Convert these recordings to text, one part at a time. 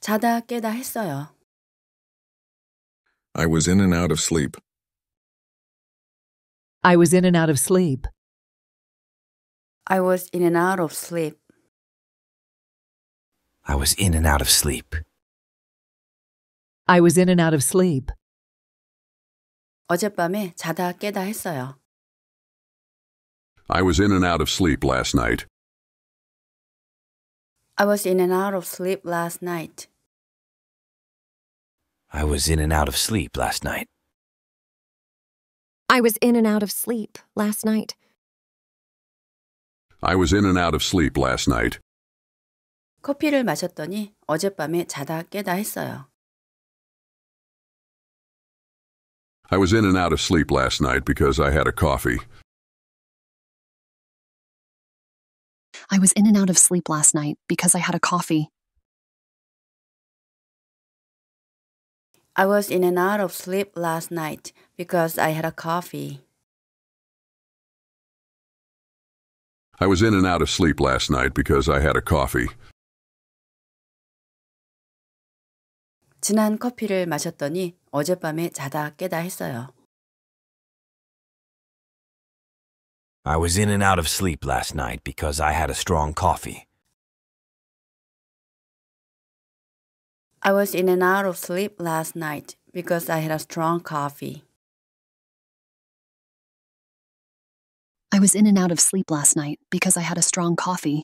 자다 깨다 했어요. I was in and out of sleep. I was in and out of sleep. I was in and out of sleep. I was in and out of sleep. I was in and out of sleep. 어젯밤에 자다 깨다 했어요. I was in and out of sleep last night. I was in and out of sleep last night. I was in and out of sleep last night. I was in and out of sleep last night. I was in and out of sleep last night. 커피를 마셨더니 어젯밤에 자다 깨다 했어요. I was in and out of sleep last night because I had a coffee. I was in and out of sleep last night because I had a coffee. I was in and out of sleep last night because I had a coffee. I was in and out of sleep last night because I had a coffee. 지난 커피를 마셨더니 어젯밤에 자다 깨다 했어요. I was in and out of sleep last night because I had a strong coffee. I was in and out of sleep last night because I had a strong coffee. I was in and out of sleep last night because I had a strong coffee.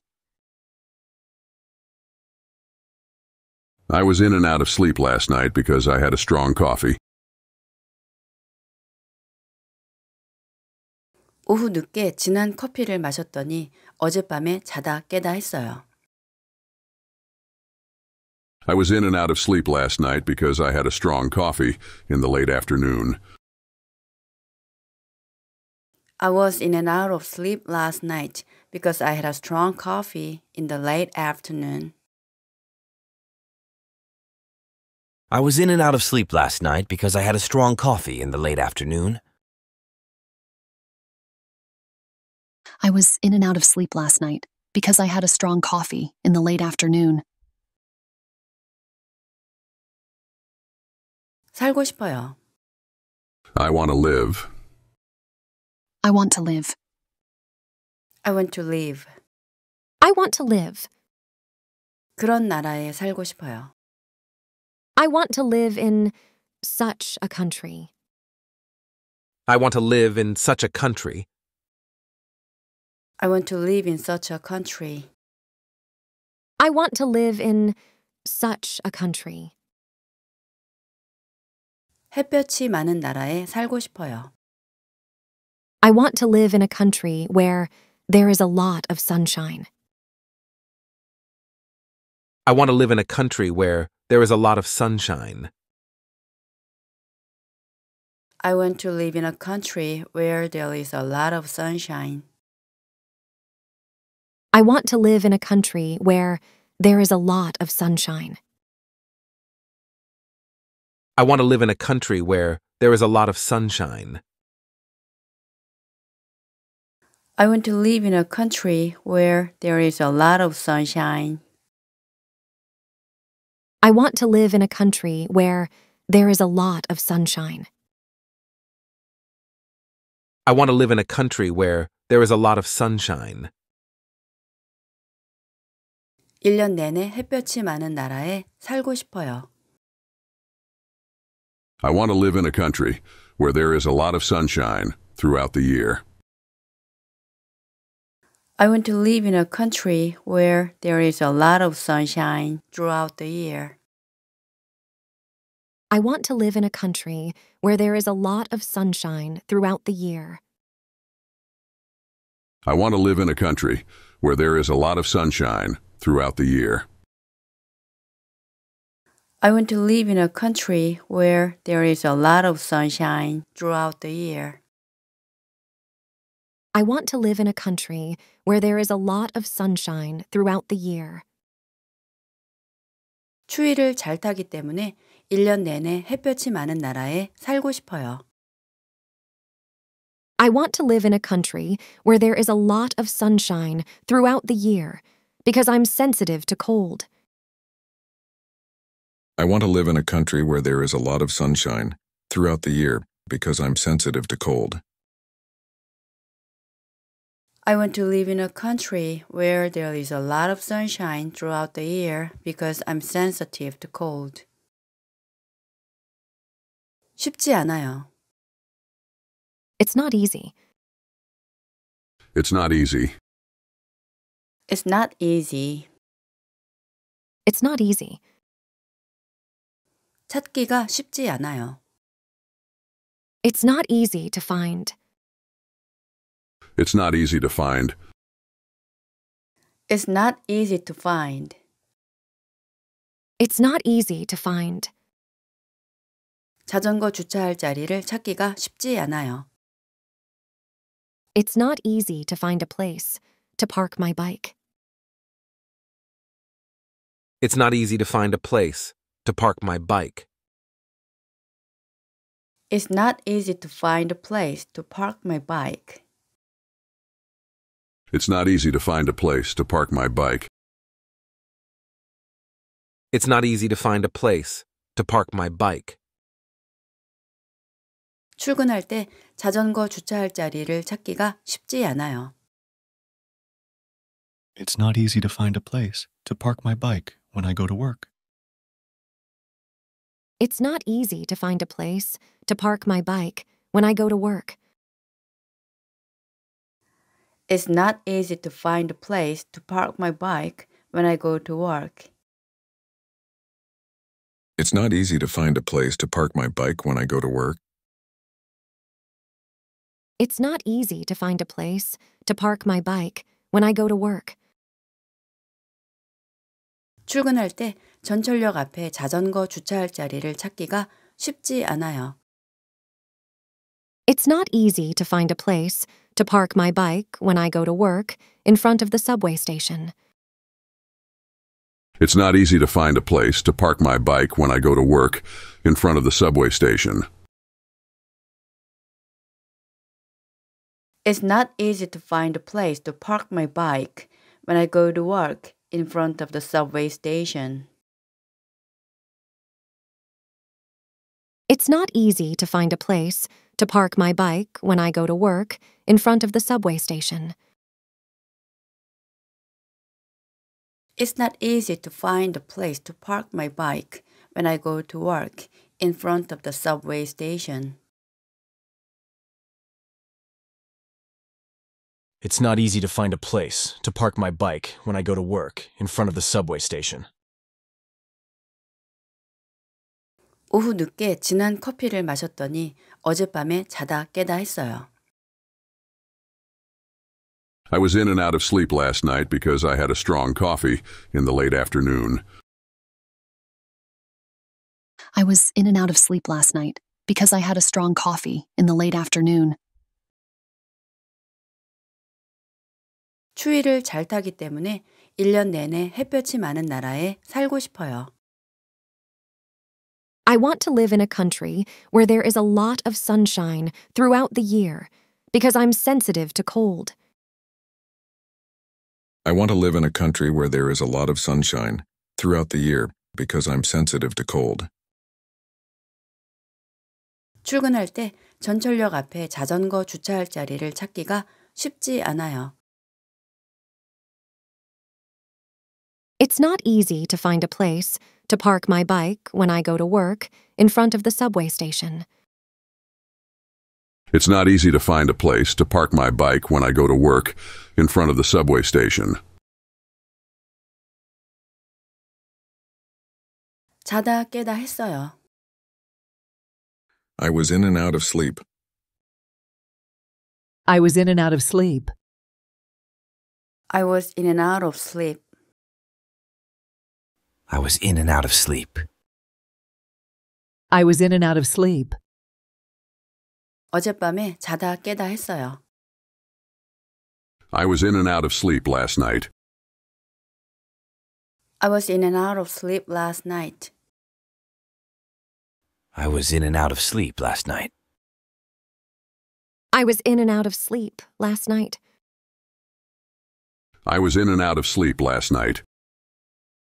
I was in and out of sleep last night because I had a strong coffee. 오후 늦게 진한 커피를 마셨더니 어젯밤에 자다 깨다 했어요. I was in and out of sleep last night because I had a strong coffee in the late afternoon. I was in and out of sleep last night because I had a strong coffee in the late afternoon. I was in and out of sleep last night because I had a strong coffee in the late afternoon. I was in and out of sleep last night because I had a strong coffee in the late afternoon. 살고 싶어요. I want to live. I want to live. I want to live. I want to live. 그런 나라에 살고 싶어요. I want to live in such a country. I want to live in such a country. I want to live in such a country. I want to live in such a country. 햇볕이 많은 나라에 살고 싶어요. I want to live in a country where there is a lot of sunshine. I want to live in a country where there is a lot of sunshine. I want to live in a country where there is a lot of sunshine. I want to live in a country where there is a lot of sunshine. I want to live in a country where there is a lot of sunshine. I want to live in a country where there is a lot of sunshine. I want to live in a country where there is a lot of sunshine. I want to live in a country where there is a lot of sunshine. 1년 내내 햇볕이 많은 나라에 살고 싶어요. I want to live in a country where there is a lot of sunshine throughout the year. I want to live in a country where there is a lot of sunshine throughout the year. I want to live in a country where there is a lot of sunshine throughout the year. I want to live in a country where there is a lot of sunshine throughout the year. I want to live in a country where there is a lot of sunshine throughout the year. I want to live in a country where there is a lot of sunshine throughout the year. 추위를 잘 타기 때문에 1년 내내 햇볕이 많은 나라에 살고 싶어요. I want to live in a country where there is a lot of sunshine throughout the year because I'm sensitive to cold. I want to live in a country where there is a lot of sunshine throughout the year because I'm sensitive to cold. I want to live in a country where there is a lot of sunshine throughout the year because I'm sensitive to cold. 쉽지 않아요. It's not easy. It's not easy. It's not easy. It's not easy. 찾기가 쉽지 않아요. It's not easy to find. It's not easy to find. It's not easy to find. It's not easy to find. 자전거 주차할 자리를 찾기가 쉽지 않아요. It's not easy to find a place to park my bike. It's not easy to find a place to park my bike. It's not easy to find a place to park my bike. It's not easy to find a place to park my bike. It's not easy to find a place to park my bike. 출근할 때 자전거 주차할 자리를 찾기가 쉽지 않아요. It's not easy to find a place to park my bike when I go to work. It's not easy to find a place to park my bike when I go to work. It's not easy to find a place to park my bike when I go to work. It's not easy to find a place to park my bike when I go to work. It's not easy to find a place to park my bike when I go to work. 출근할 때 전철역 앞에 자전거 주차할 자리를 찾기가 쉽지 않아요. It's not easy to find a place to park my bike when I go to work in front of the subway station. It's not easy to find a place to park my bike when I go to work in front of the subway station. It's not easy to find a place to park my bike when I go to work in front of the subway station. It's not easy to find a place to park my bike when I go to work in front of the subway station. It's not easy to find a place to park my bike when I go to work in front of the subway station. It's not easy to find a place to park my bike when I go to work in front of the subway station. 오후 늦게 진한 커피를 마셨더니 어젯밤에 자다 깨다 했어요. I was in and out of sleep last night because I had a strong coffee in the late afternoon. I was in and out of sleep last night because I had a strong coffee in the late afternoon. 추위를 잘 타기 때문에 1년 내내 햇볕이 많은 나라에 살고 싶어요. I want to live in a country where there is a lot of sunshine throughout the year because I'm sensitive to cold. I want to live in a country where there is a lot of sunshine throughout the year because I'm sensitive to cold. 출근할 때 전철역 앞에 자전거 주차할 자리를 찾기가 쉽지 않아요. It's not easy to find a place to park my bike when I go to work in front of the subway station. It's not easy to find a place to park my bike when I go to work in front of the subway station. 자다 깨다 했어요. I was in and out of sleep. I was in and out of sleep. I was in and out of sleep. I was in and out of sleep. I was in and out of sleep. 어젯밤에 자다 깨다 했어요. I was in and out of sleep last night. I was in and out of sleep last night. I was in and out of sleep last night. I was in and out of sleep last night. I was in and out of sleep last night.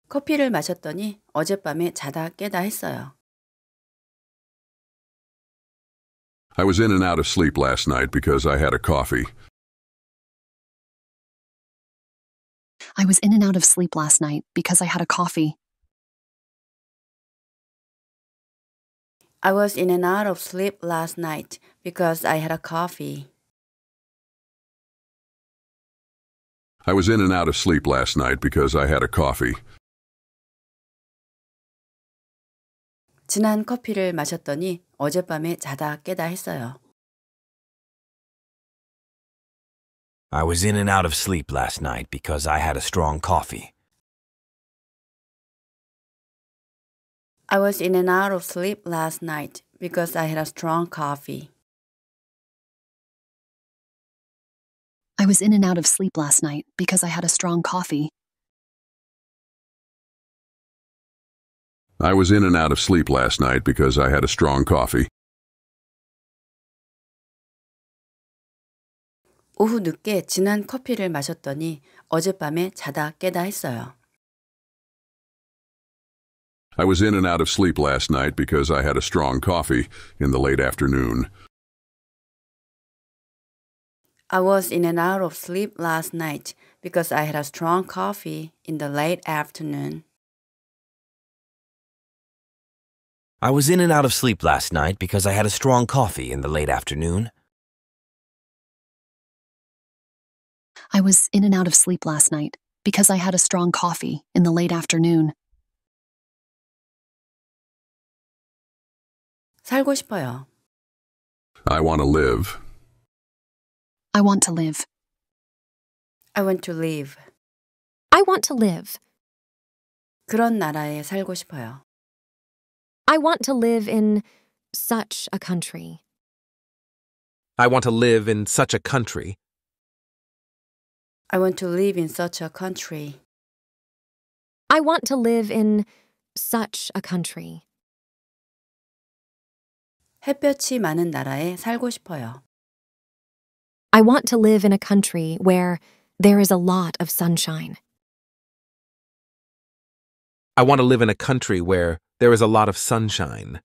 커피를 마셨더니 어젯밤에 자다 깨다 했어요. I was in and out of sleep last night because I had a coffee. I was in and out of sleep last night because I had a coffee. I was in and out of sleep last night because I had a coffee. I was in and out of sleep last night because I had a coffee. 진한 커피를 마셨더니 어젯밤에 자다 깨다 했어요. I was in and out of sleep last night because I had a strong coffee. I was in and out of sleep last night because I had a strong coffee. I was in and out of sleep last night because I had a strong coffee. I was in and out of sleep last night because I had a strong coffee. 오후 늦게 진한 커피를 마셨더니 어젯밤에 자다 깨다 했어요. I was in and out of sleep last night because I had a strong coffee in the late afternoon. I was in and out of sleep last night because I had a strong coffee in the late afternoon. I was in and out of sleep last night because I had a strong coffee in the late afternoon. I was in and out of sleep last night because I had a strong coffee in the late afternoon. 살고 싶어요. I want to live. I want to live. I want to live. I want to live. 그런 나라에 살고 싶어요. I want to live in such a country. I want to live in such a country. I want to live in such a country. I want to live in such a country. 햇볕이 많은 나라에 살고 싶어요. I want to live in a country where there is a lot of sunshine. I want to live in a country where there is a lot of sunshine.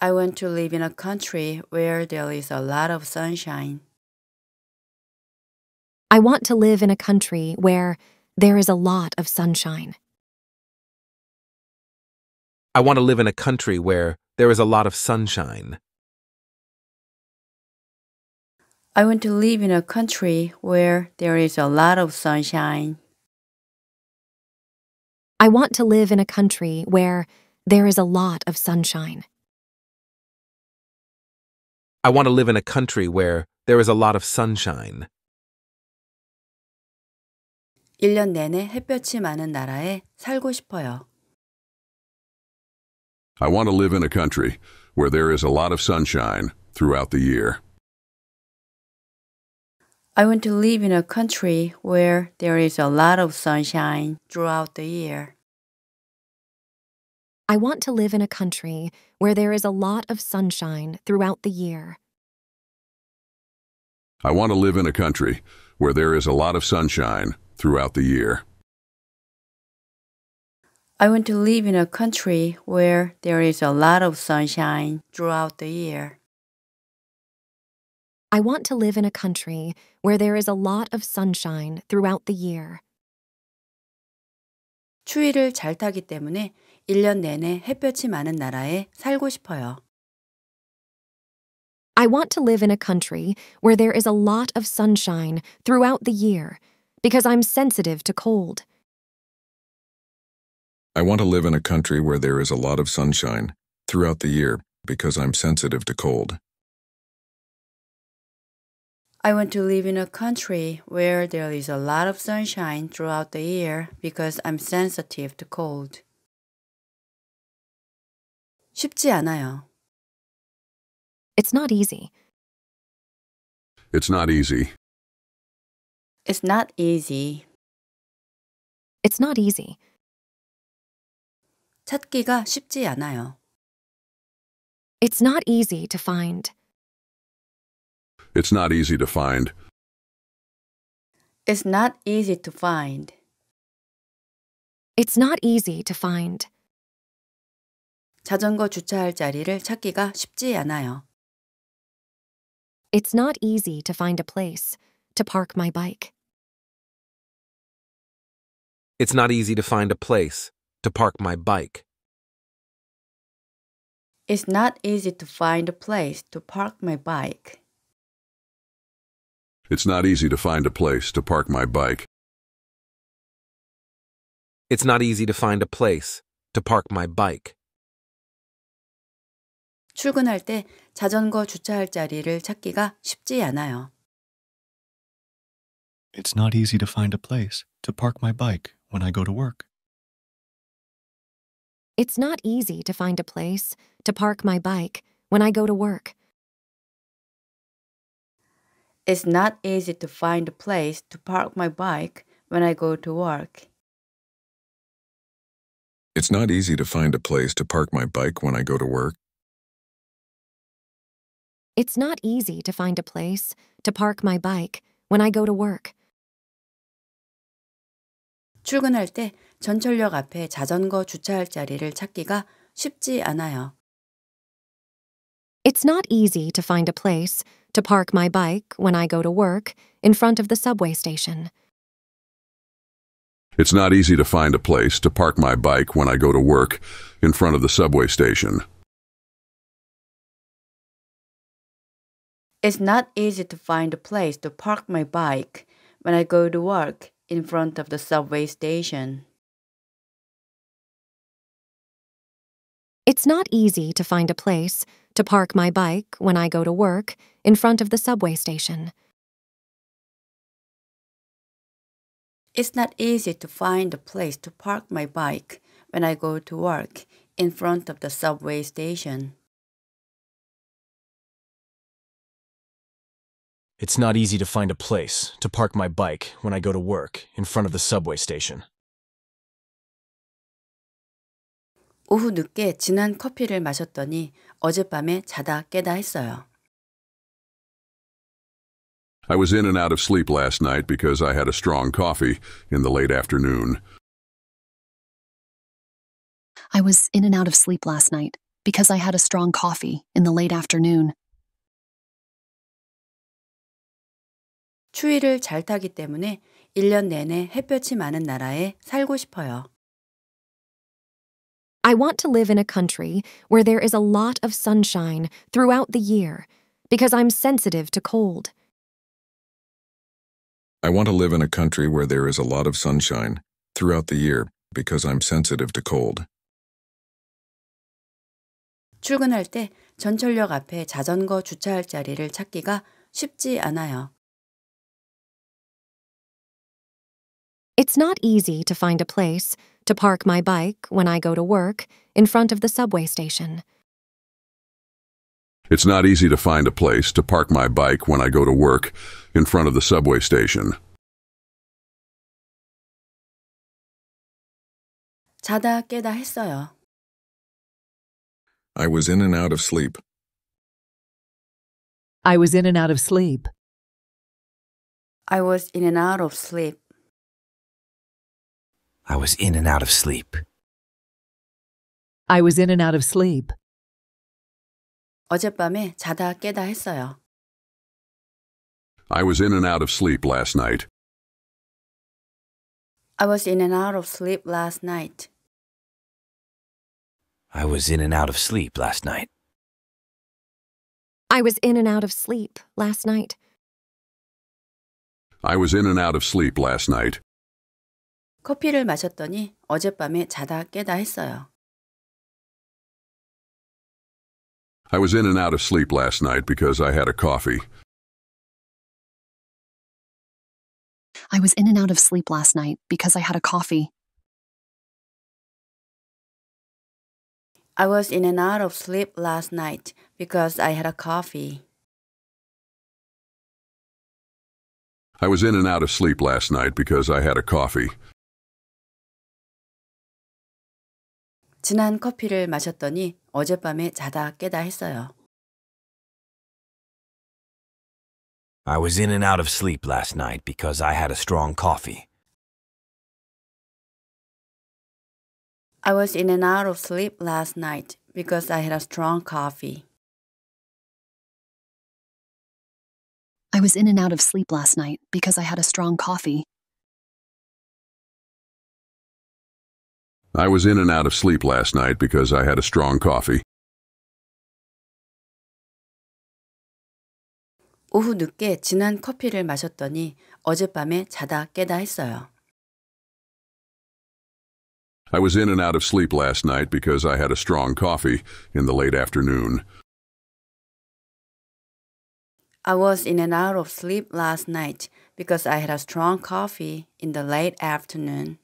I want to live in a country where there is a lot of sunshine. I want to live in a country where there is a lot of sunshine. I want to live in a country where there is a lot of sunshine. I want to live in a country where there is a lot of sunshine. I want to live in a country where there is a lot of sunshine. I want to live in a country where there is a lot of sunshine. 1년 내내 햇볕이 많은 나라에 살고 싶어요. I want to live in a country where there is a lot of sunshine throughout the year. I want to live in a country where there is a lot of sunshine throughout the year. I want to live in a country where there is a lot of sunshine throughout the year. I want to live in a country where there is a lot of sunshine throughout the year. I want to live in a country where there is a lot of sunshine throughout the year. I want to live in a country where there is a lot of sunshine throughout the year. 추위를 잘 타기 때문에 1년 내내 햇볕이 많은 나라에 살고 싶어요. I want to live in a country where there is a lot of sunshine throughout the year because I'm sensitive to cold. I want to live in a country where there is a lot of sunshine throughout the year because I'm sensitive to cold. I want to live in a country where there is a lot of sunshine throughout the year because I'm sensitive to cold. 쉽지 않아요. It's not easy. It's not easy. It's not easy. It's not easy. 찾기가 쉽지 않아요. It's not easy to find. It's not easy to find. It's not easy to find. It's not easy to find. 자전거 주차할 자리를 찾기가 쉽지 않아요. It's not easy to find a place to park my bike. It's not easy to find a place to park my bike. It's not easy to find a place to park my bike. It's not easy to find a place to park my bike. It's not easy to find a place to park my bike. 출근할 때 자전거 주차할 자리를 찾기가 쉽지 않아요. It's not easy to find a place to park my bike when I go to work. It's not easy to find a place to park my bike when I go to work. It's not easy to find a place to park my bike when I go to work. It's not easy to find a place to park my bike when I go to work. It's not easy to find a place to park my bike when I go to work. 출근할 때 전철역 앞에 자전거 주차할 자리를 찾기가 쉽지 않아요. It's not easy to find a place to park my bike when I go to work in front of the subway station. It's not easy to find a place to park my bike when I go to work in front of the subway station. It's not easy to find a place to park my bike when I go to work in front of the subway station. It's not easy to find a place to park my bike when I go to work in front of the subway station. It's not easy to find a place to park my bike when I go to work in front of the subway station. It's not easy to find a place to park my bike when I go to work in front of the subway station. 오후 늦게 진한 커피를 마셨더니 어젯밤에 자다 깨다 했어요. I was in and out of sleep last night because I had a strong coffee in the late afternoon. I was in and out of sleep last night because I had a strong coffee in the late afternoon. 추위를 잘 타기 때문에 1년 내내 햇볕이 많은 나라에 살고 싶어요. I want to live in a country where there is a lot of sunshine throughout the year because I'm sensitive to cold. I want to live in a country where there is a lot of sunshine throughout the year because I'm sensitive to cold. 출근할 때 전철역 앞에 자전거 주차할 자리를 찾기가 쉽지 않아요. It's not easy to find a place to park my bike when I go to work in front of the subway station. It's not easy to find a place to park my bike when I go to work in front of the subway station. 자다 깨다 했어요. I was in and out of sleep. I was in and out of sleep. I was in and out of sleep. I was in and out of sleep. I was in and out of sleep. 어젯밤에 자다 깨다 했어요. I was in and out of sleep last night. I was in and out of sleep last night. I was in and out of sleep last night. I was in and out of sleep last night. I was in and out of sleep last night. 커피를 마셨더니 어젯밤에 자다 깨다 했어요. I was in and out of sleep last night because I had a coffee. I was in and out of sleep last night because I had a coffee. I was in and out of sleep last night because I had a coffee. I was in and out of sleep last night because I had a coffee. 진한 커피를 마셨더니 어젯밤에 자다 깨다 했어요. I was in and out of sleep last night because I had a strong coffee. I was in and out of sleep last night because I had a strong coffee. I was in and out of sleep last night because I had a strong coffee. I was in and out of sleep last night because I had a strong coffee. 오후 늦게 진한 커피를 마셨더니 어젯밤에 자다 깨다 했어요. I was in and out of sleep last night because I had a strong coffee in the late afternoon. I was in and out of sleep last night because I had a strong coffee in the late afternoon.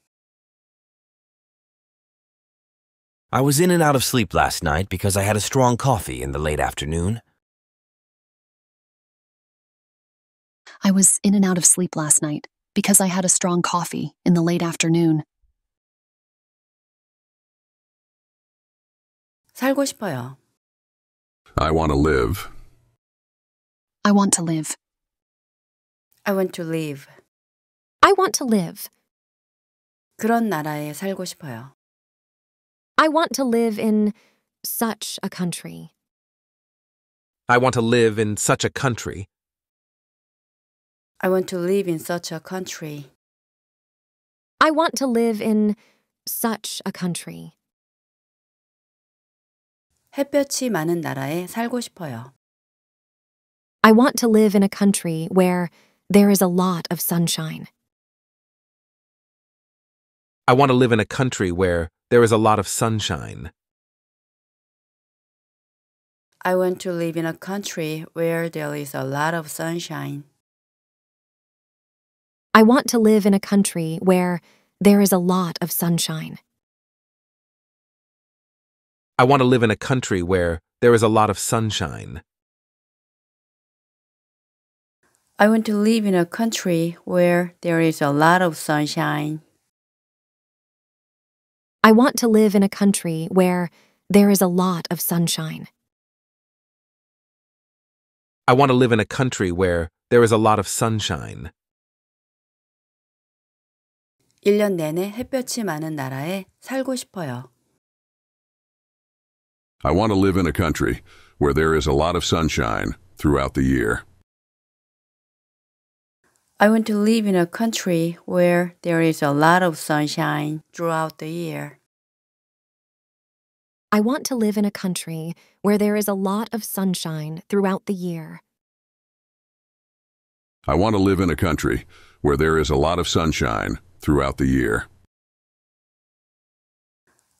I was in and out of sleep last night because I had a strong coffee in the late afternoon. I was in and out of sleep last night because I had a strong coffee in the late afternoon. 살고 싶어요. I want to live. I want to live. I want to live. I want to live. 그런 나라에 살고 싶어요. I want to live in such a country. I want to live in such a country. I want to live in such a country. I want to live in such a country. 햇볕이 많은 나라에 살고 싶어요. I want to live in a country where there is a lot of sunshine. I want to live in a country where there is a lot of sunshine. I want to live in a country where there is a lot of sunshine. I want to live in a country where there is a lot of sunshine. I want to live in a country where there is a lot of sunshine. I want to live in a country where there is a lot of sunshine. I want to live in a country where there is a lot of sunshine. I want to live in a country where there is a lot of sunshine. 1년 내내 햇볕이 많은 나라에 살고 싶어요. I want to live in a country where there is a lot of sunshine throughout the year. I want to live in a country where there is a lot of sunshine throughout the year. I want to live in a country where there is a lot of sunshine throughout the year. I want to live in a country where there is a lot of sunshine throughout the year.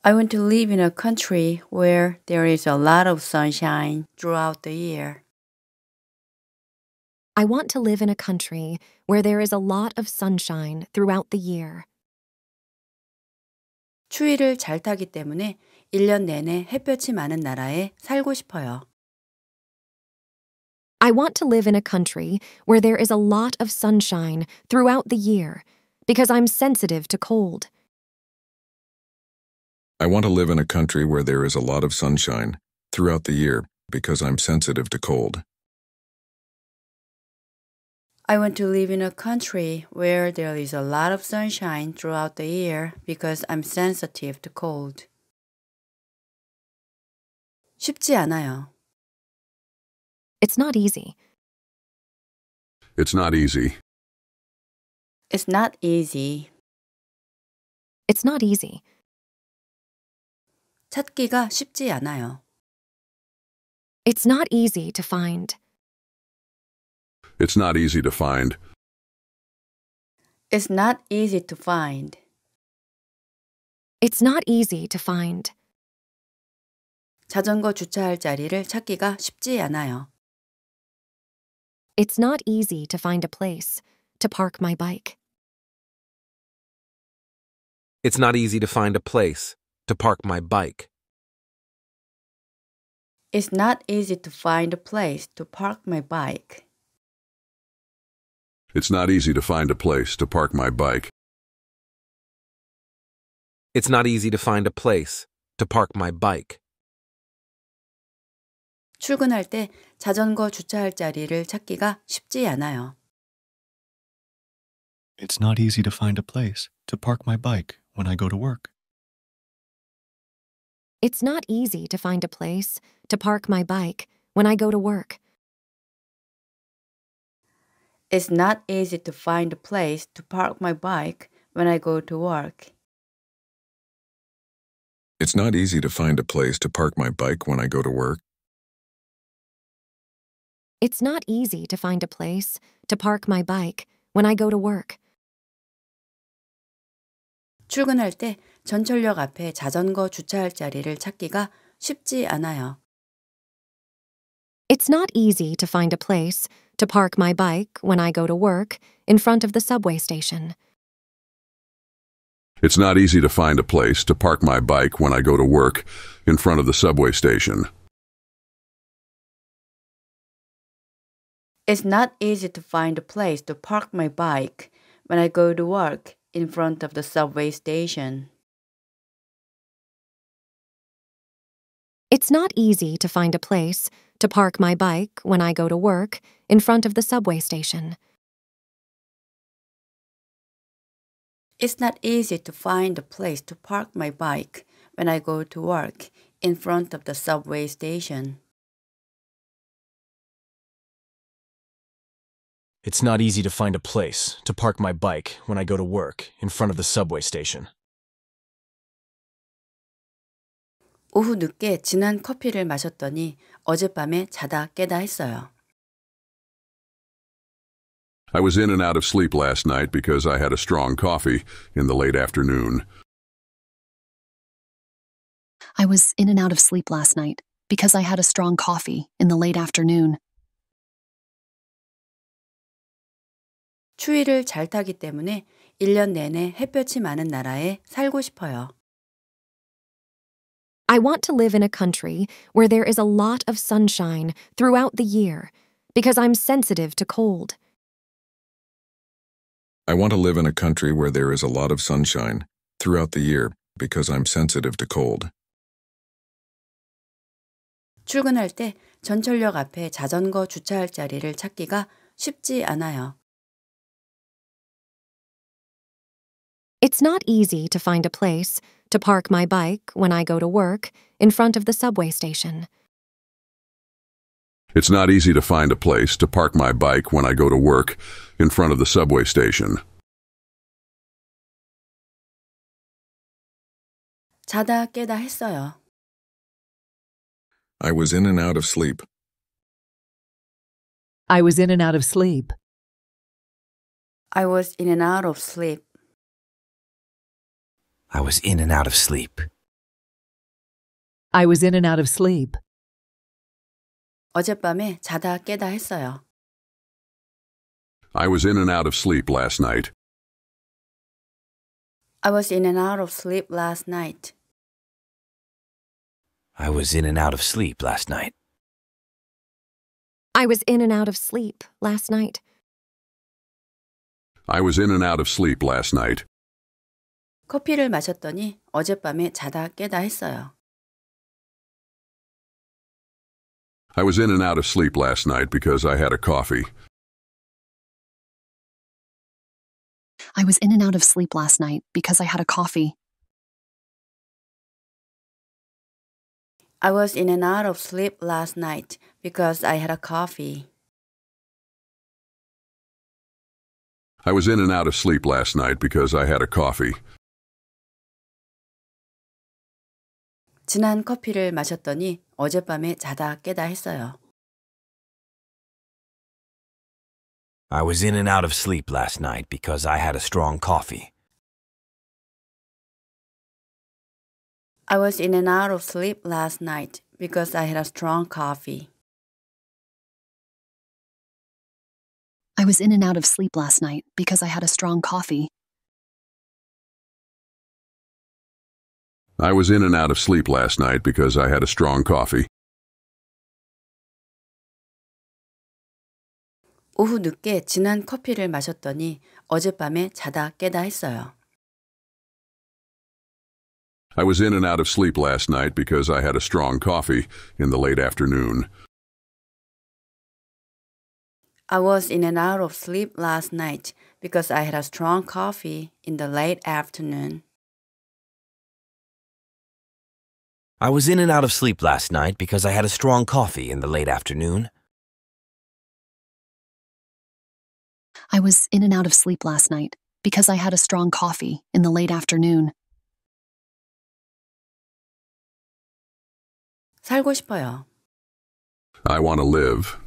I want to live in a country where there is a lot of sunshine throughout the year. I want to live in a country where there is a lot of sunshine throughout the year. 추위를 잘 타기 때문에 1년 내내 햇볕이 많은 나라에 살고 싶어요. I want to live in a country where there is a lot of sunshine throughout the year because I'm sensitive to cold. I want to live in a country where there is a lot of sunshine throughout the year because I'm sensitive to cold. I want to live in a country where there is a lot of sunshine throughout the year because I'm sensitive to cold. 쉽지 않아요. It's not easy. It's not easy. It's not easy. It's not easy. 찾기가 쉽지 않아요. It's not easy to find. It's not easy to find. It's not easy to find. It's not easy to find. 자전거 주차할 자리를 찾기가 쉽지 않아요. It's not easy to find a place to park my bike. It's not easy to find a place to park my bike. It's not easy to find a place to park my bike. It's not easy to find a place to park my bike. It's not easy to find a place to park my bike. 출근할 때 자전거 주차할 자리를 찾기가 쉽지 않아요. It's not easy to find a place to park my bike when I go to work. It's not easy to find a place to park my bike when I go to work. It's not easy to find a place to park my bike when I go to work. It's not easy to find a place to park my bike when I go to work. It's not easy to find a place to park my bike when I go to work. 출근할 때 전철역 앞에 자전거 주차할 자리를 찾기가 쉽지 않아요. It's not easy to find a place to park my bike when I go to work in front of the subway station. It's not easy to find a place to park my bike when I go to work in front of the subway station. It's not easy to find a place to park my bike when I go to work in front of the subway station. It's not easy to find a place to park my bike when I go to work in front of the subway station. It's not easy to find a place to park my bike when I go to work in front of the subway station. It's not easy to find a place to park my bike when I go to work in front of the subway station. 오후 늦게 진한 커피를 마셨더니 어젯밤에 자다 깨다 했어요. I was in and out of sleep last night because I had a strong coffee in the late afternoon. I was in and out of sleep last night because I had a strong coffee in the late afternoon. 추위를 잘 타기 때문에 1년 내내 햇볕이 많은 나라에 살고 싶어요. I want to live in a country where there is a lot of sunshine throughout the year because I'm sensitive to cold. I want to live in a country where there is a lot of sunshine throughout the year because I'm sensitive to cold. 출근할 때 전철역 앞에 자전거 주차할 자리를 찾기가 쉽지 않아요. It's not easy to find a place to park my bike when I go to work in front of the subway station. It's not easy to find a place to park my bike when I go to work in front of the subway station. 자다 깨다 했어요. I was in and out of sleep. I was in and out of sleep. I was in and out of sleep. I was in and out of sleep. I was in and out of sleep. 어젯밤에 자다 깨다 했어요. I was in and out of sleep last night. I was in and out of sleep last night. I was in and out of sleep last night. I was in and out of sleep last night. I was in and out of sleep last night. 커피를 마셨더니 어젯밤에 자다 깨다 했어요. I was in and out of sleep last night because I had a coffee. I was in and out of sleep last night because I had a coffee. I was in and out of sleep last night because I had a coffee. I was in and out of sleep last night because I had a coffee. 진한 커피를 마셨더니 어젯밤에 자다 깨다 했어요. I was in and out of sleep last night because I had a strong coffee. I was in and out of sleep last night because I had a strong coffee. I was in and out of sleep last night because I had a strong coffee. I was in and out of sleep last night because I had a strong coffee. 오후 늦게 진한 커피를 마셨더니 어젯밤에 자다 깨다 했어요. I was in and out of sleep last night because I had a strong coffee in the late afternoon. I was in and out of sleep last night because I had a strong coffee in the late afternoon. I was in and out of sleep last night because I had a strong coffee in the late afternoon. I was in and out of sleep last night because I had a strong coffee in the late afternoon. 살고 싶어요. I want to live.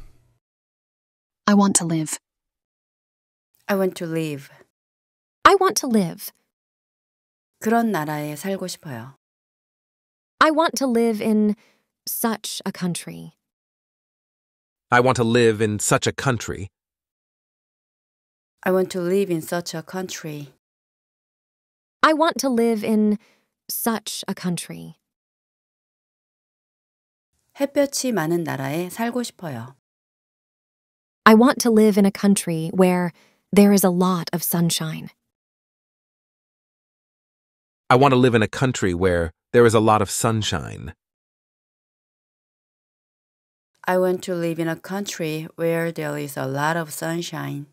I want to live. I want to live. I want to live. 그런 나라에 살고 싶어요. I want to live in such a country. I want to live in such a country. I want to live in such a country. I want to live in such a country. 햇볕이 많은 나라에 살고 싶어요. I want to live in a country where there is a lot of sunshine. I want to live in a country where there is a lot of sunshine. I want to live in a country where there is a lot of sunshine.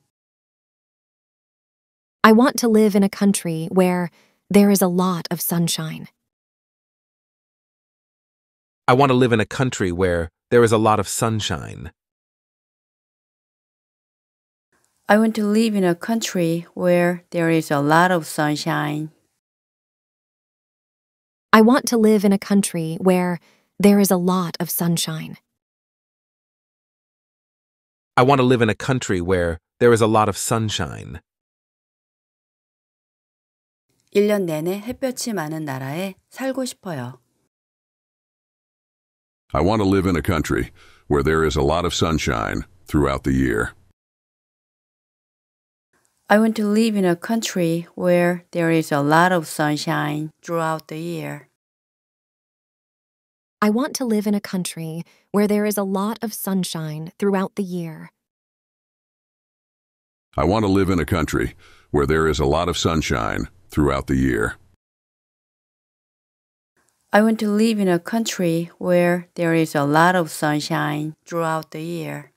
I want to live in a country where there is a lot of sunshine. I want to live in a country where there is a lot of sunshine. I want to live in a country where there is a lot of sunshine. I want to live in a country where there is a lot of sunshine. I want to live in a country where there is a lot of sunshine. 1년 내내 햇볕이 많은 나라에 살고 싶어요. I want to live in a country where there is a lot of sunshine throughout the year. I want to live in a country where there is a lot of sunshine throughout the year. I want to live in a country where there is a lot of sunshine throughout the year. I want to live in a country where there is a lot of sunshine throughout the year. I want to live in a country where there is a lot of sunshine throughout the year.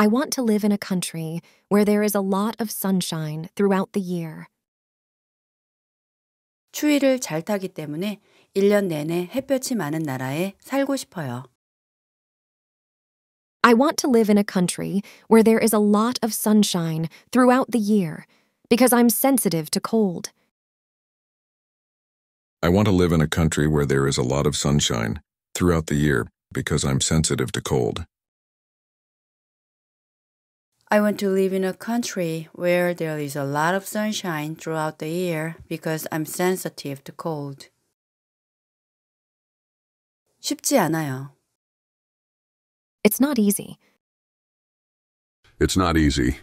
I want to live in a country where there is a lot of sunshine throughout the year. 추위를 잘 타기 때문에 1년 내내 햇볕이 많은 나라에 살고 싶어요. I want to live in a country where there is a lot of sunshine throughout the year because I'm sensitive to cold. I want to live in a country where there is a lot of sunshine throughout the year because I'm sensitive to cold. I want to live in a country where there is a lot of sunshine throughout the year because I'm sensitive to cold. 쉽지 않아요. It's not easy. It's not easy.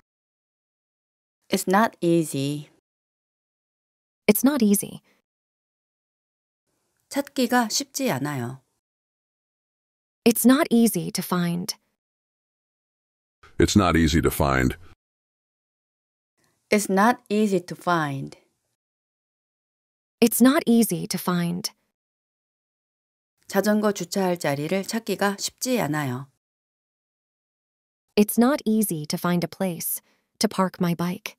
It's not easy. It's not easy. 찾기가 쉽지 않아요. It's not easy to find. It's not easy to find. It's not easy to find. It's not easy to find. 자전거 주차할 자리를 찾기가 쉽지 않아요. It's not easy to find a place to park my bike.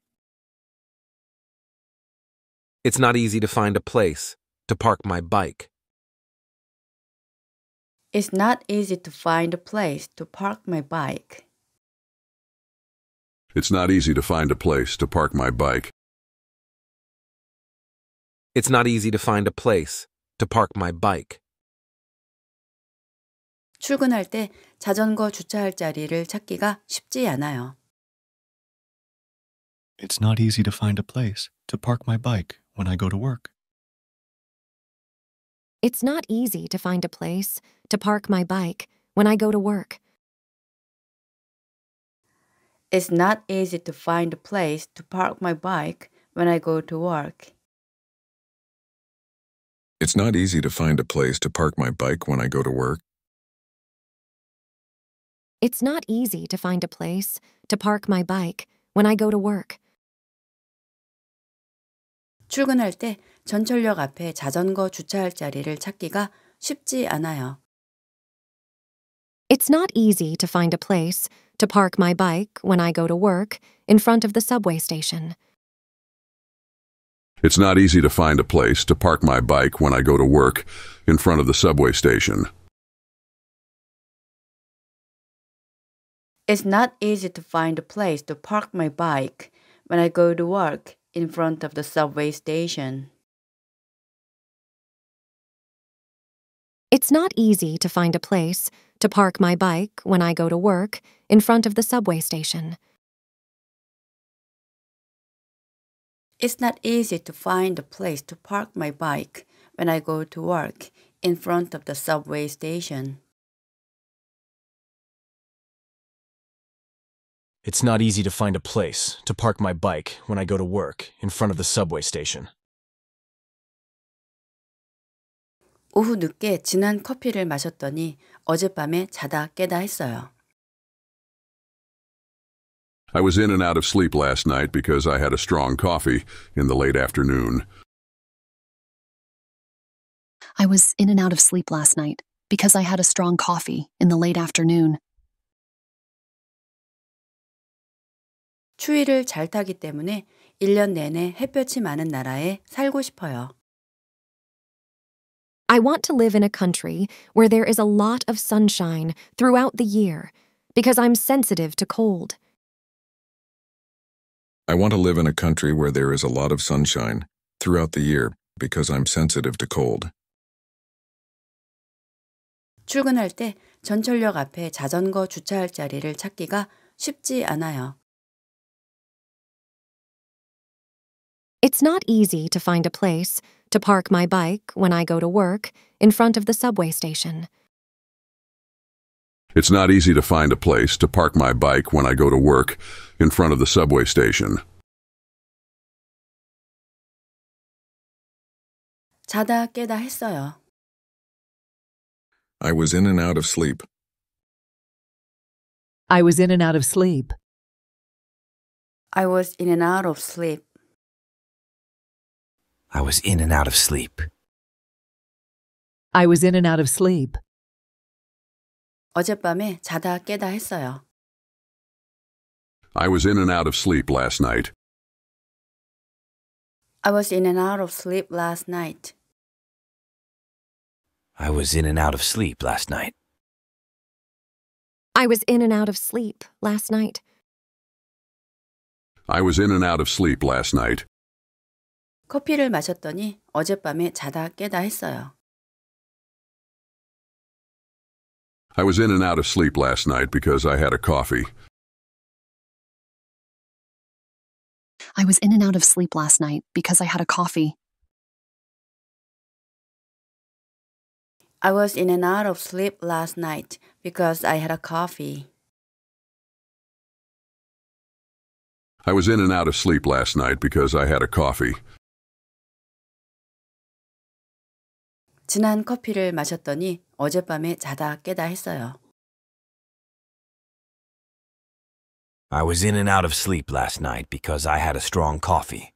It's not easy to find a place to park my bike. It's not easy to find a place to park my bike. It's not easy to find a place to park my bike. It's not easy to find a place to park my bike. 출근할 때 자전거 주차할 자리를 찾기가 쉽지 않아요. It's not easy to find a place to park my bike when I go to work. It's not easy to find a place to park my bike when I go to work. It's not easy to find a place to park my bike when I go to work. It's not easy to find a place to park my bike when I go to work. It's not easy to find a place to park my bike when I go to work. 출근할 때 전철역 앞에 자전거 주차할 자리를 찾기가 쉽지 않아요. It's not easy to find a place to park my bike when I go to work in front of the subway station. It's not easy to find a place to park my bike when I go to work in front of the subway station. It's not easy to find a place to park my bike when I go to work in front of the subway station. It's not easy to find a place to park my bike when I go to work in front of the subway station. It's not easy to find a place to park my bike when I go to work in front of the subway station. It's not easy to find a place to park my bike when I go to work in front of the subway station. 오후 늦게 진한 커피를 마셨더니 어젯밤에 자다 깨다 했어요. I was in and out of sleep last night because I had a strong coffee in the late afternoon. I was in and out of sleep last night because I had a strong coffee in the late afternoon. 추위를 잘 타기 때문에 1년 내내 햇볕이 많은 나라에 살고 싶어요. I want to live in a country where there is a lot of sunshine throughout the year because I'm sensitive to cold. I want to live in a country where there is a lot of sunshine throughout the year because I'm sensitive to cold. 출근할 때 전철역 앞에 자전거 주차할 자리를 찾기가 쉽지 않아요. It's not easy to find a place to park my bike when I go to work in front of the subway station. It's not easy to find a place to park my bike when I go to work in front of the subway station. 자다 깨다 했어요. I was in and out of sleep. I was in and out of sleep. I was in and out of sleep. I was in and out of sleep. I was in and out of sleep. 어젯밤에 자다 깨다 했어요. I was in and out of sleep last night. I was in and out of sleep last night. I was in and out of sleep last night. I was in and out of sleep last night. I was in and out of sleep last night. 커피를 마셨더니 어젯밤에 자다 깨다 했어요. I was in and out of sleep last night because I had a coffee. I was in and out of sleep last night because I had a coffee. I was in and out of sleep last night because I had a coffee. I was in and out of sleep last night because I had a coffee. 진한 커피를 마셨더니 어젯밤에 자다 깨다 했어요. I was in and out of sleep last night because I had a strong coffee.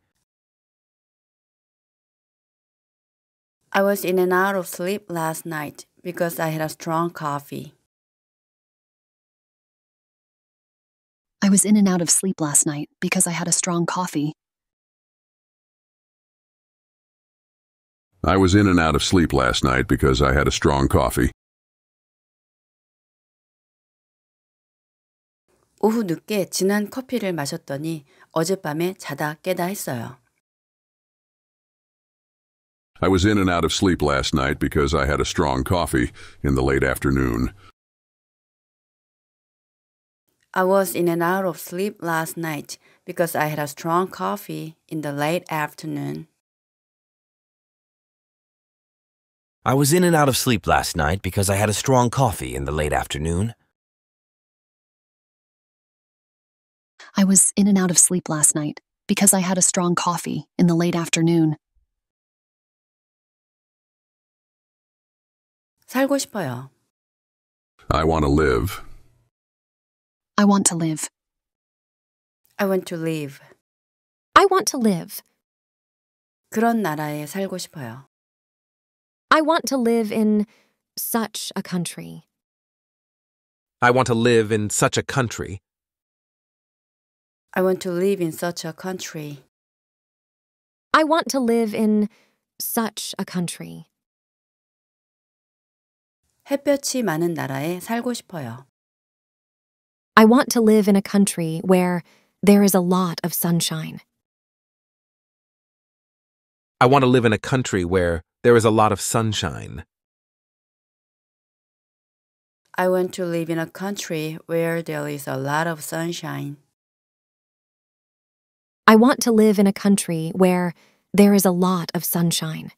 I was in and out of sleep last night because I had a strong coffee. I was in and out of sleep last night because I had a strong coffee. I was in and out of sleep last night because I had a strong coffee. 오후 늦게 진한 커피를 마셨더니 어젯밤에 자다 깨다 했어요. I was in and out of sleep last night because I had a strong coffee in the late afternoon. I was in and out of sleep last night because I had a strong coffee in the late afternoon. I was in and out of sleep last night because I had a strong coffee in the late afternoon. I was in and out of sleep last night because I had a strong coffee in the late afternoon. 살고 싶어요. I want to live. I want to live. I want to live. I want to live. 그런 나라에 살고 싶어요. I want to live in such a country. I want to live in such a country. I want to live in such a country. I want to live in such a country. 햇볕이 많은 나라에 살고 싶어요. I want to live in a country where there is a lot of sunshine. I want to live in a country where there is a lot of sunshine. I want to live in a country where there is a lot of sunshine. I want to live in a country where there is a lot of sunshine.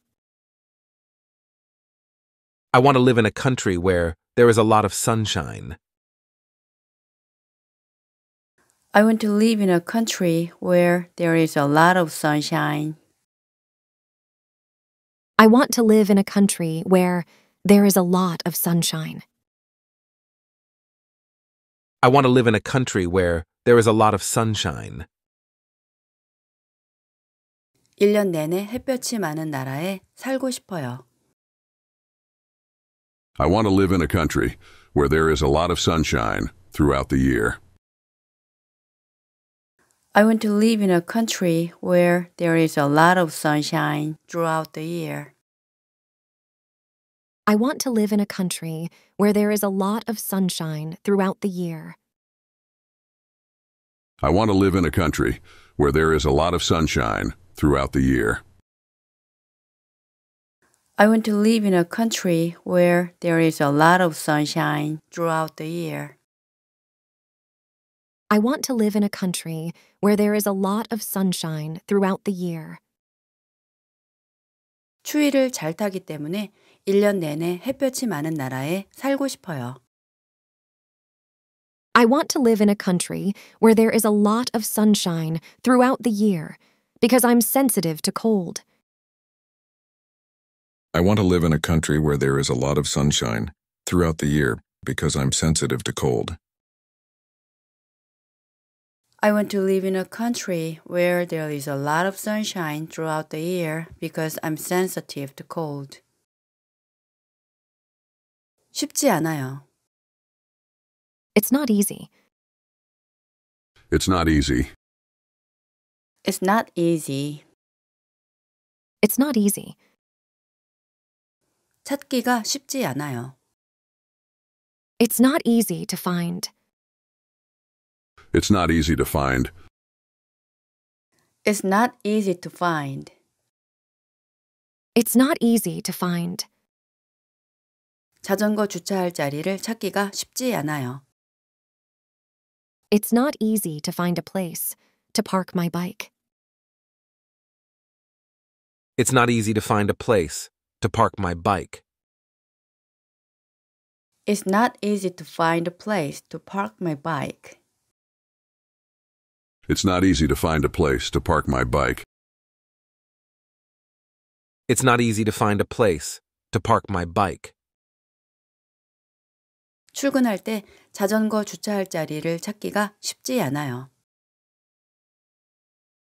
I want to live in a country where there is a lot of sunshine. I want to live in a country where there is a lot of sunshine. I want to live in a country where there is a lot of sunshine. I want to live in a country where there is a lot of sunshine. 1년 내내 햇볕이 많은 나라에 살고 싶어요. I want to live in a country where there is a lot of sunshine throughout the year. I want to live in a country where there is a lot of sunshine throughout the year. I want to live in a country where there is a lot of sunshine throughout the year. I want to live in a country where there is a lot of sunshine throughout the year. I want to live in a country where there is a lot of sunshine throughout the year. I want to live in a country where there is a lot of sunshine throughout the year. 추위를 잘 타기 때문에 1년 내내 햇볕이 많은 나라에 살고 싶어요. I want to live in a country where there is a lot of sunshine throughout the year because I'm sensitive to cold. I want to live in a country where there is a lot of sunshine throughout the year because I'm sensitive to cold. I want to live in a country where there is a lot of sunshine throughout the year because I'm sensitive to cold. 쉽지 않아요. It's not easy. It's not easy. It's not easy. It's not easy. 찾기가 쉽지 않아요. It's not easy to find. It's not easy to find. It's not easy to find. It's not easy to find. 자전거 주차할 자리를 찾기가 쉽지 않아요. It's not easy to find a place to park my bike. It's not easy to find a place to park my bike. It's not easy to find a place to park my bike. It's not easy to find a place to park my bike. It's not easy to find a place to park my bike. 출근할 때 자전거 주차할 자리를 찾기가 쉽지 않아요.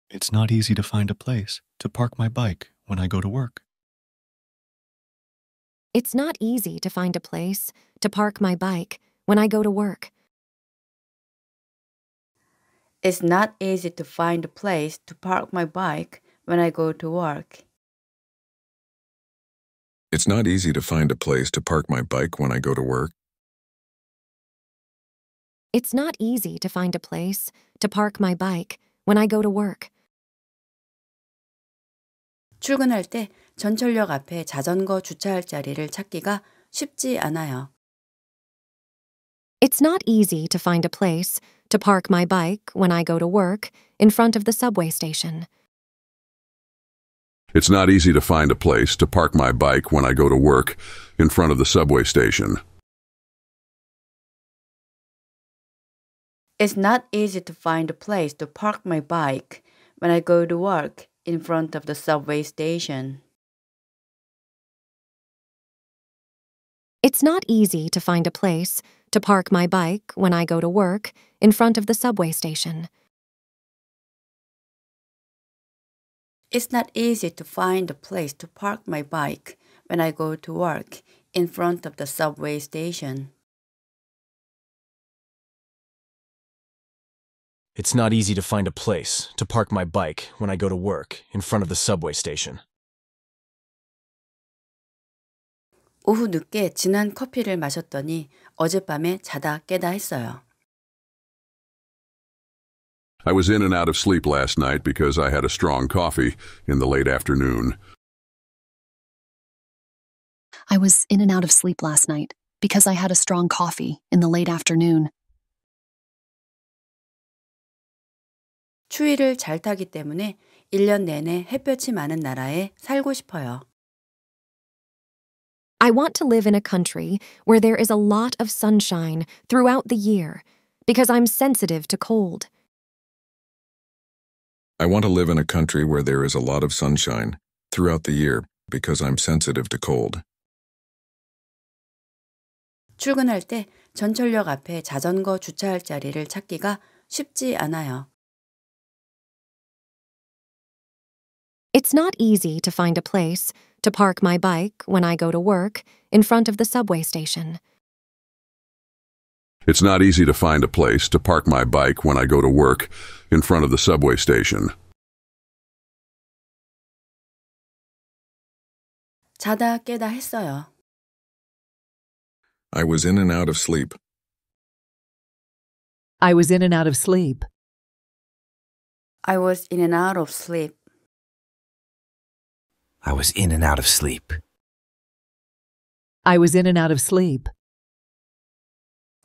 It's not easy to find a place to park my bike when I go to work. It's not easy to find a place to park my bike when I go to work. It's not easy to find a place to park my bike when I go to work. It's not easy to find a place to park my bike when I go to work. It's not easy to find a place to park my bike when I go to work. 출근할 때 전철역 앞에 자전거 주차할 자리를 찾기가 쉽지 않아요. It's not easy to find a place to park my bike when I go to work in front of the subway station. It's not easy to find a place to park my bike when I go to work in front of the subway station. It's not easy to find a place to park my bike when I go to work in front of the subway station. It's not easy to find a place to park my bike when I go to work in front of the subway station. It's not easy to find a place to park my bike when I go to work in front of the subway station. It's not easy to find a place to park my bike when I go to work in front of the subway station. 오후 늦게 진한 커피를 마셨더니 어젯밤에 자다 깨다 했어요. I was in and out of sleep last night because I had a strong coffee in the late afternoon. I was in and out of sleep last night because I had a strong coffee in the late afternoon. 추위를 잘 타기 때문에 1년 내내 햇볕이 많은 나라에 살고 싶어요. I want to live in a country where there is a lot of sunshine throughout the year because I'm sensitive to cold. I want to live in a country where there is a lot of sunshine throughout the year because I'm sensitive to cold. 출근할 때 전철역 앞에 자전거 주차할 자리를 찾기가 쉽지 않아요. It's not easy to find a place to park my bike when I go to work in front of the subway station. It's not easy to find a place to park my bike when I go to work in front of the subway station. 자다 깨다 했어요. I was in and out of sleep. I was in and out of sleep. I was in and out of sleep. I was in and out of sleep. I was in and out of sleep.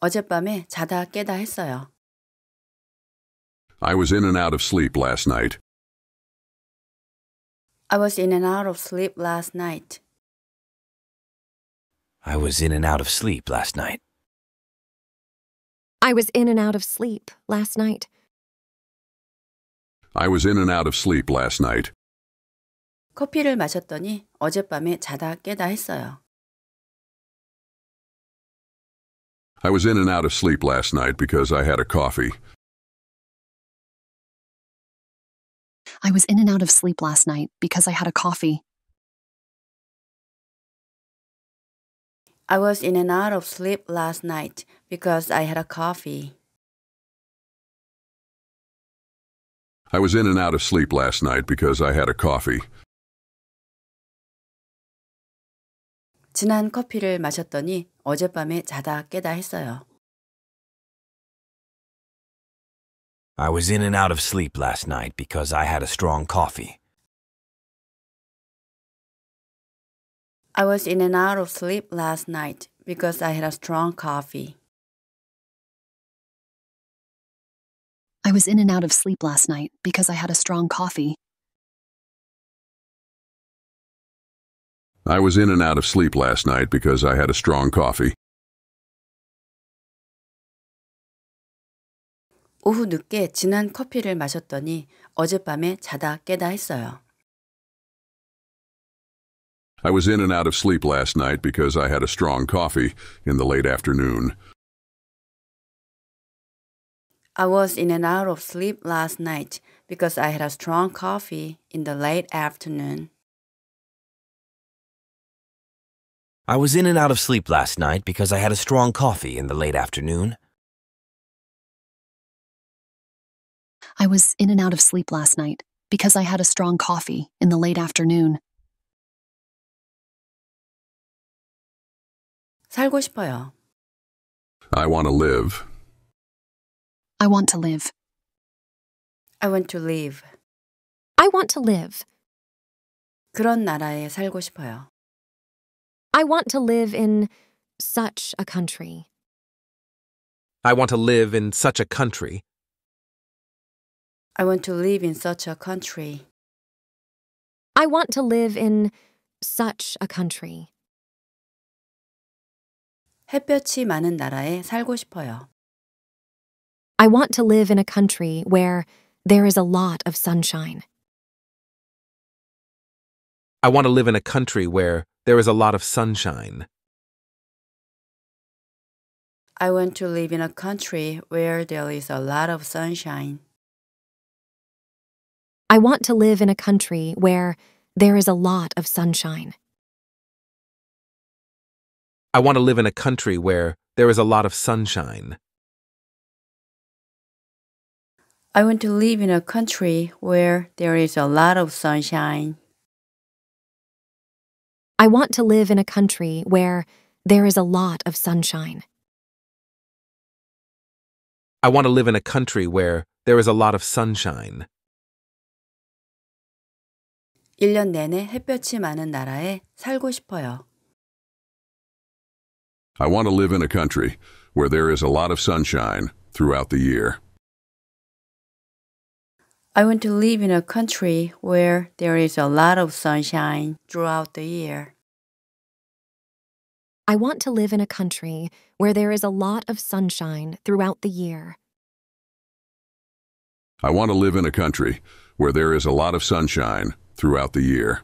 어젯밤에 자다 깨다 했어요. I was in and out of sleep last night. I was in and out of sleep last night. I was in and out of sleep last night. I was in and out of sleep last night. I was in and out of sleep last night. 커피를 마셨더니 어젯밤에 자다 깨다 했어요. I was in and out of sleep last night because I had a coffee. I was in and out of sleep last night because I had a coffee. I was in and out of sleep last night because I had a coffee. I was in and out of sleep last night because I had a coffee. 진한 커피를 마셨더니 어젯밤에 자다 깨다 했어요. I was in and out of sleep last night because I had a strong coffee. I was in and out of sleep last night because I had a strong coffee. I was in and out of sleep last night because I had a strong coffee. I was in and out of sleep last night because I had a strong coffee. 오후 늦게 진한 커피를 마셨더니 어젯밤에 자다 깨다 했어요. I was in and out of sleep last night because I had a strong coffee in the late afternoon. I was in and out of sleep last night because I had a strong coffee in the late afternoon. I was in and out of sleep last night because I had a strong coffee in the late afternoon. I was in and out of sleep last night because I had a strong coffee in the late afternoon. 살고 싶어요. I want to live. I want to live. I want to live. I want to live. 그런 나라에 살고 싶어요. I want to live in such a country. I want to live in such a country. I want to live in such a country. I want to live in such a country. 햇볕이 많은 나라에 살고 싶어요. I want to live in a country where there is a lot of sunshine. I want to live in a country where there is a lot of sunshine. I want to live in a country where there is a lot of sunshine. I want to live in a country where there is a lot of sunshine. I want to live in a country where there is a lot of sunshine. I want to live in a country where there is a lot of sunshine. I want to live in a country where there is a lot of sunshine. I want to live in a country where there is a lot of sunshine. 1년 내내 햇볕이 많은 나라에 살고 싶어요. I want to live in a country where there is a lot of sunshine throughout the year. I want to live in a country where there is a lot of sunshine throughout the year. I want to live in a country where there is a lot of sunshine throughout the year. I want to live in a country where there is a lot of sunshine throughout the year.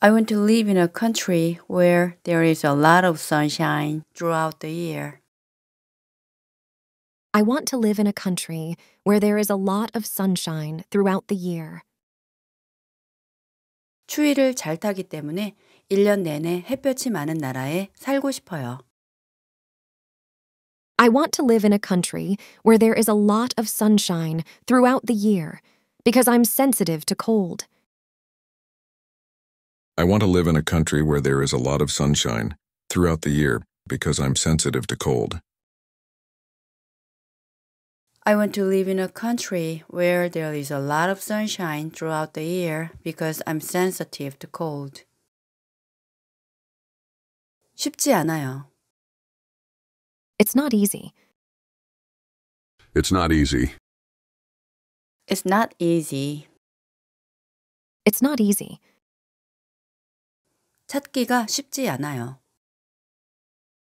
I want to live in a country where there is a lot of sunshine throughout the year. I want to live in a country where there is a lot of sunshine throughout the year. 추위를 잘 타기 때문에 1년 내내 햇볕이 많은 나라에 살고 싶어요. I want to live in a country where there is a lot of sunshine throughout the year because I'm sensitive to cold. I want to live in a country where there is a lot of sunshine throughout the year because I'm sensitive to cold. I want to live in a country where there is a lot of sunshine throughout the year because I'm sensitive to cold. 쉽지 않아요. It's not easy. It's not easy. It's not easy. It's not easy. 찾기가 쉽지 않아요.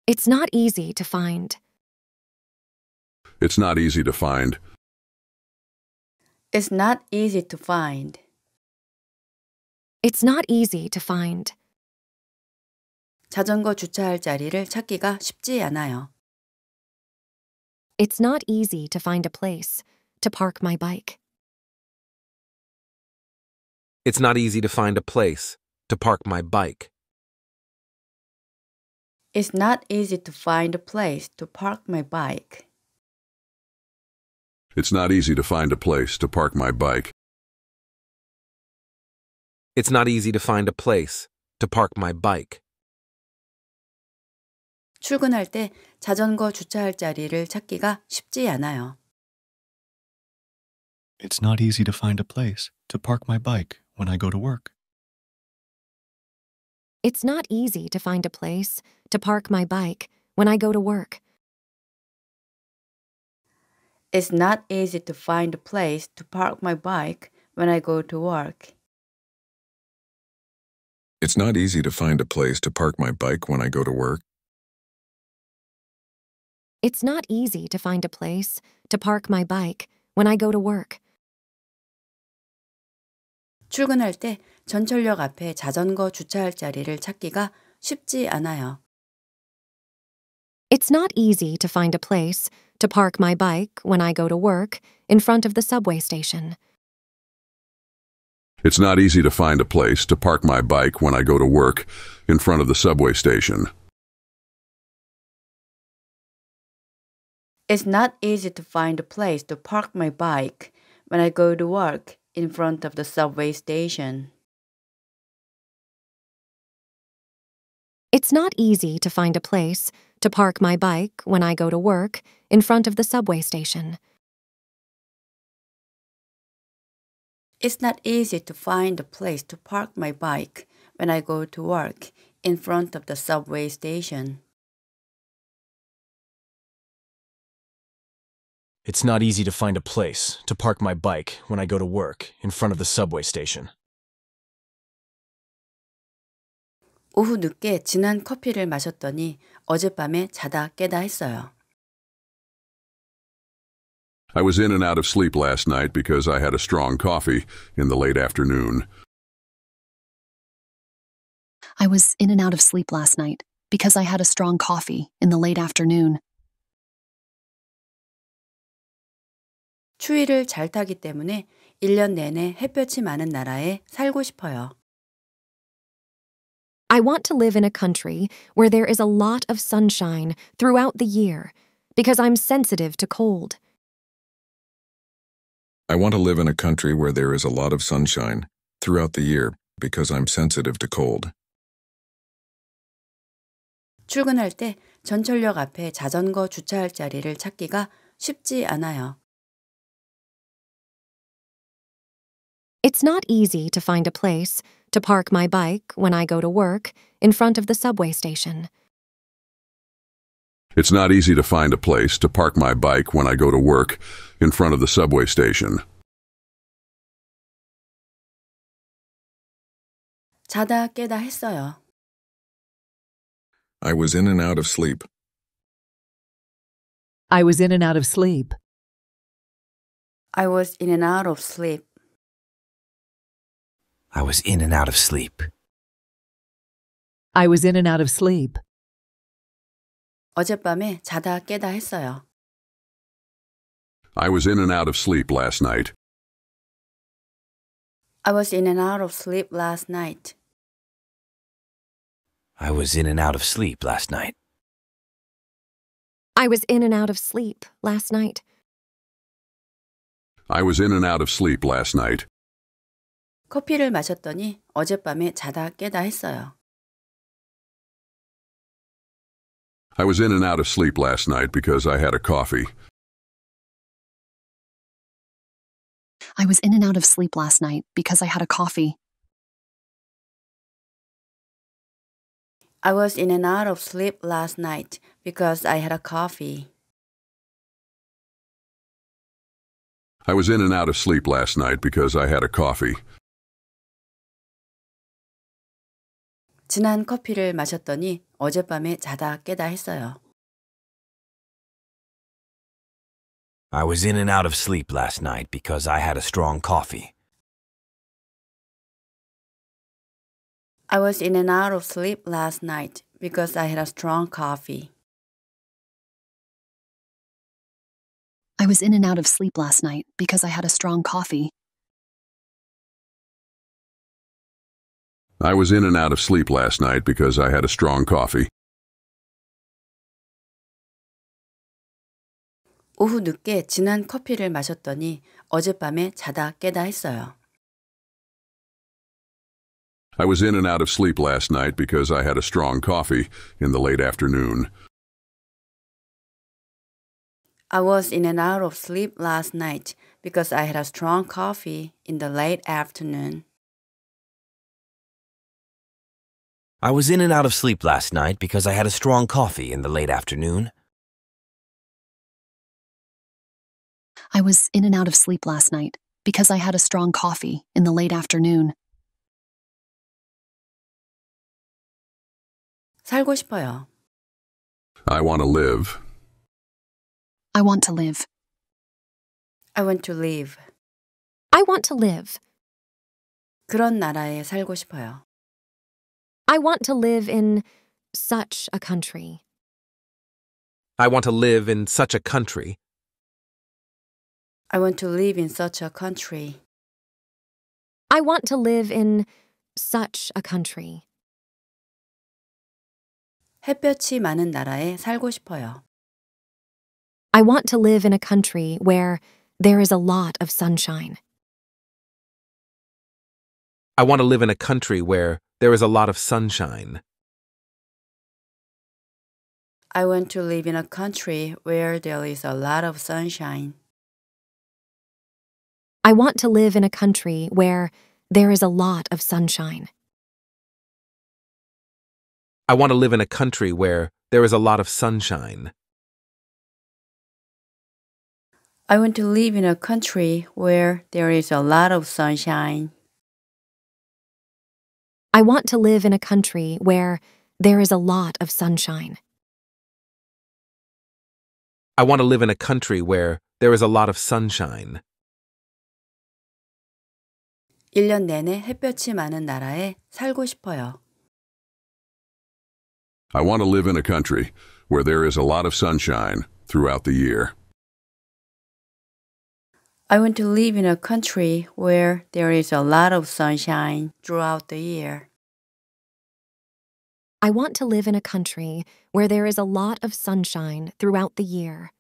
It's not easy to find. It's not easy to find. It's not easy to find. It's not easy to find. 자전거 주차할 자리를 찾기가 쉽지 않아요. It's not easy to find a place to park my bike. It's not easy to find a place to park my bike. It's not easy to find a place to park my bike. It's not easy to find a place to park my bike. It's not easy to find a place to park my bike. 출근할 때 자전거 주차할 자리를 찾기가 쉽지 않아요. It's not easy to find a place to park my bike when I go to work. It's not easy to find a place to park my bike when I go to work. It's not easy to find a place to park my bike when I go to work. It's not easy to find a place to park my bike when I go to work. It's not easy to find a place to park my bike when I go to work. 출근할 때 전철역 앞에 자전거 주차할 자리를 찾기가 쉽지 않아요. It's not easy to find a place to park my bike when I go to work in front of the subway station. It's not easy to find a place to park my bike when I go to work in front of the subway station. It's not easy to find a place to park my bike when I go to work in front of the subway station. It's not easy to find a place to park my bike when I go to work in front of the subway station. It's not easy to find a place to park my bike when I go to work in front of the subway station. It's not easy to find a place to park my bike when I go to work in front of the subway station. 오후 늦게 진한 커피를 마셨더니 어젯밤에 자다 깨다 했어요. I was in and out of sleep last night because I had a strong coffee in the late afternoon. I was in and out of sleep last night because I had a strong coffee in the late afternoon. 추위를 잘 타기 때문에 1년 내내 햇볕이 많은 나라에 살고 싶어요. I want to live in a country where there is a lot of sunshine throughout the year because I'm sensitive to cold. I want to live in a country where there is a lot of sunshine throughout the year because I'm sensitive to cold. 출근할 때 전철역 앞에 자전거 주차할 자리를 찾기가 쉽지 않아요. It's not easy to find a place to park my bike when I go to work in front of the subway station. It's not easy to find a place to park my bike when I go to work in front of the subway station. 자다 깨다 했어요. I was in and out of sleep. I was in and out of sleep. I was in and out of sleep. I was in and out of sleep. I was in and out of sleep. 어젯밤에 자다 깨다 했어요. I was in and out of sleep last night. I was in and out of sleep last night. I was in and out of sleep last night. I was in and out of sleep last night. I was in and out of sleep last night. 커피를 마셨더니 어젯밤에 자다 깨다 했어요. I was in and out of sleep last night because I had a coffee. I was in and out of sleep last night because I had a coffee. I was in and out of sleep last night because I had a coffee. I was in and out of sleep last night because I had a coffee. 진한 커피를 마셨더니 어젯밤에 자다 깨다 했어요. I was in and out of sleep last night because I had a strong coffee. I was in and out of sleep last night because I had a strong coffee. I was in and out of sleep last night because I had a strong coffee. I was in and out of sleep last night because I had a strong coffee. 오후 늦게 진한 커피를 마셨더니 어젯밤에 자다 깨다 했어요. I was in and out of sleep last night because I had a strong coffee in the late afternoon. I was in and out of sleep last night because I had a strong coffee in the late afternoon. I was in and out of sleep last night because I had a strong coffee in the late afternoon. I was in and out of sleep last night because I had a strong coffee in the late afternoon. 살고 싶어요. I want to live. I want to live. I want to live. I want to live. 그런 나라에 살고 싶어요. I want to live in such a country. I want to live in such a country. I want to live in such a country. I want to live in such a country. 햇볕이 많은 나라에 살고 싶어요. I want to live in a country where there is a lot of sunshine. I want to live in a country where there is a lot of sunshine. I want to live in a country where there is a lot of sunshine. I want to live in a country where there is a lot of sunshine. I want to live in a country where there is a lot of sunshine. I want to live in a country where there is a lot of sunshine. I want to live in a country where there is a lot of sunshine. I want to live in a country where there is a lot of sunshine. 1년 내내 햇볕이 많은 나라에 살고 싶어요. I want to live in a country where there is a lot of sunshine throughout the year. I want to live in a country where there is a lot of sunshine throughout the year. I want to live in a country where there is a lot of sunshine throughout the year.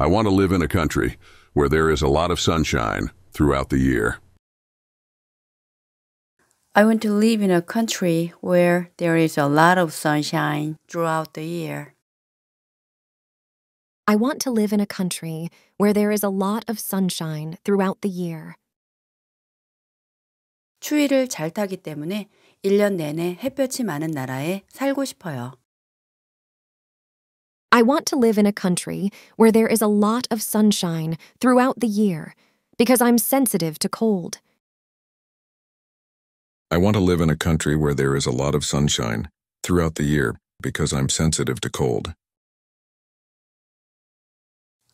I want to live in a country where there is a lot of sunshine throughout the year. I want to live in a country where there is a lot of sunshine throughout the year. I want to live in a country where there is a lot of sunshine throughout the year. 추위를 잘 타기 때문에 1년 내내 햇볕이 많은 나라에 살고 싶어요. I want to live in a country where there is a lot of sunshine throughout the year because I'm sensitive to cold. I want to live in a country where there is a lot of sunshine throughout the year because I'm sensitive to cold.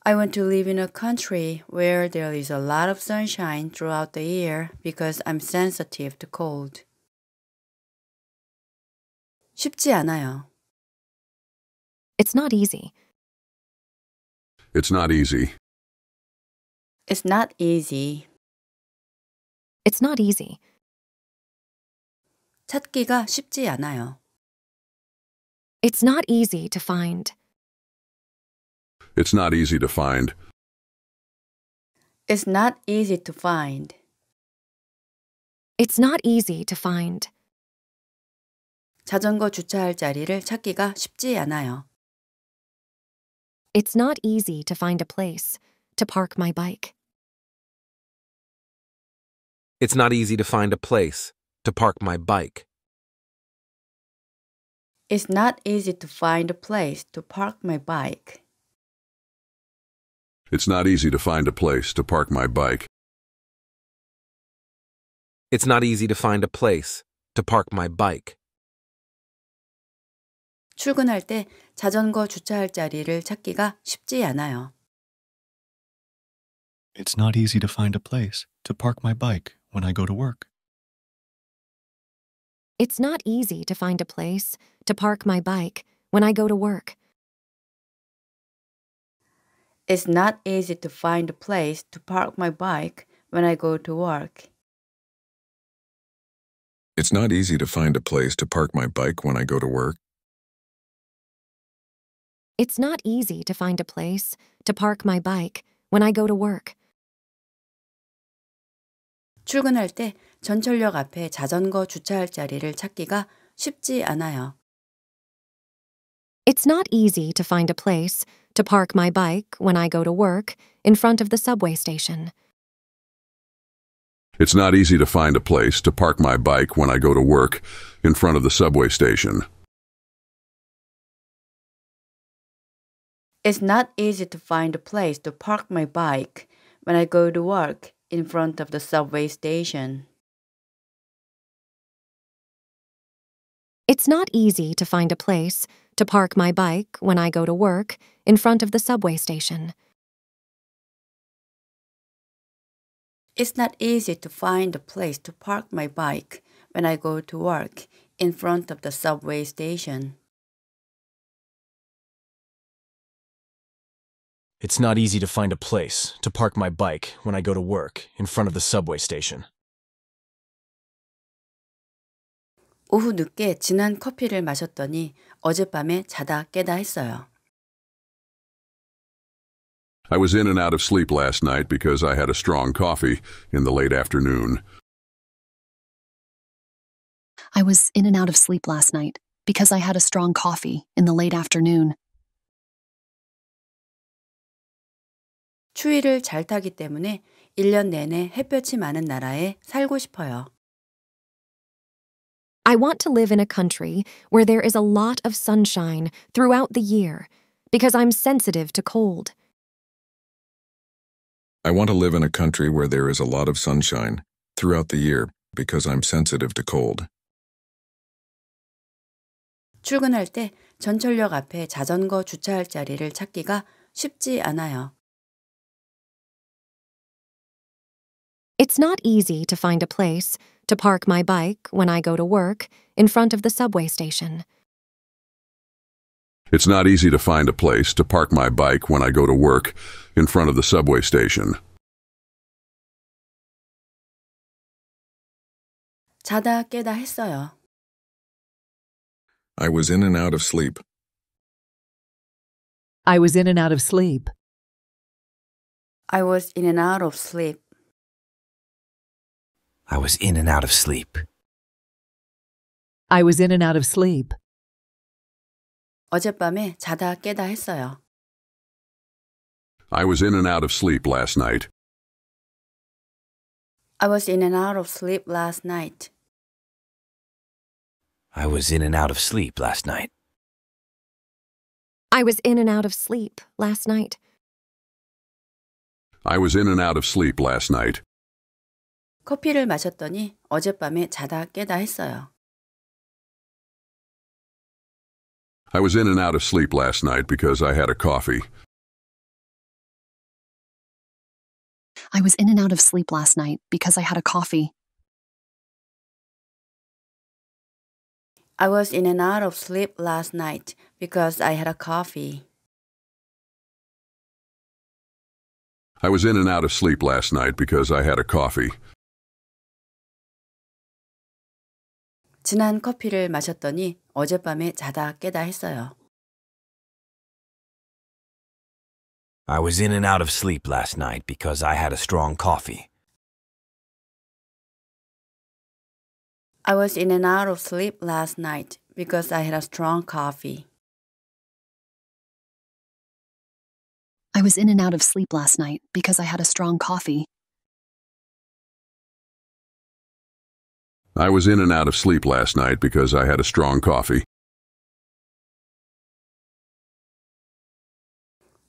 I want to live in a country where there is a lot of sunshine throughout the year because I'm sensitive to cold. 쉽지 않아요. It's not easy. It's not easy. It's not easy. It's not easy. 찾기가 쉽지 않아요. It's not easy to find. It's not easy to find. It's not easy to find. It's not easy to find. 자전거 주차할 자리를 찾기가 쉽지 않아요. It's not easy to find a place to park my bike. It's not easy to find a place to park my bike. It's not easy to find a place to park my bike. It's not easy to find a place to park my bike. It's not easy to find a place to park my bike. 출근할 때 자전거 주차할 자리를 찾기가 쉽지 않아요. It's not easy to find a place to park my bike when I go to work. It's not easy to find a place to park my bike when I go to work. It's not easy to find a place to park my bike when I go to work. It's not easy to find a place to park my bike when I go to work. It's not easy to find a place to park my bike when I go to work. 출근할 때 전철역 앞에 자전거 주차할 자리를 찾기가 쉽지 않아요. It's not easy to find a place to park my bike when I go to work in front of the subway station. It's not easy to find a place to park my bike when I go to work in front of the subway station. It's not easy to find a place to park my bike when I go to work in front of the subway station. It's not easy to find a place to park my bike when I go to work in front of the subway station. It's not easy to find a place to park my bike when I go to work in front of the subway station. It's not easy to find a place to park my bike when I go to work in front of the subway station. 오후 늦게 진한 커피를 마셨더니 어젯밤에 자다 깨다 했어요. I was in and out of sleep last night because I had a strong coffee in the late afternoon. I was in and out of sleep last night because I had a strong coffee in the late afternoon. 추위를 잘 타기 때문에 1년 내내 햇볕이 많은 나라에 살고 싶어요. I want to live in a country where there is a lot of sunshine throughout the year because I'm sensitive to cold. I want to live in a country where there is a lot of sunshine throughout the year because I'm sensitive to cold. 출근할 때 전철역 앞에 자전거 주차할 자리를 찾기가 쉽지 않아요. It's not easy to find a place to park my bike when I go to work in front of the subway station. It's not easy to find a place to park my bike when I go to work in front of the subway station. 자다 깨다 했어요. I was in and out of sleep. I was in and out of sleep. I was in and out of sleep. I was in and out of sleep. I was in and out of sleep. 어젯밤에 자다 깨다 했어요. I was in and out of sleep last night. I was in and out of sleep last night. I was in and out of sleep last night. I was in and out of sleep last night. I was in and out of sleep last night. 커피를 마셨더니 어젯밤에 자다 깨다 했어요. I was in and out of sleep last night because I had a coffee. I was in and out of sleep last night because I had a coffee. I was in and out of sleep last night because I had a coffee. I was in and out of sleep last night because I had a coffee. 진한 커피를 마셨더니 어젯밤에 자다 깨다 했어요. I was in and out of sleep last night because I had a strong coffee. I was in and out of sleep last night because I had a strong coffee. I was in and out of sleep last night because I had a strong coffee. I was in and out of sleep last night because I had a strong coffee.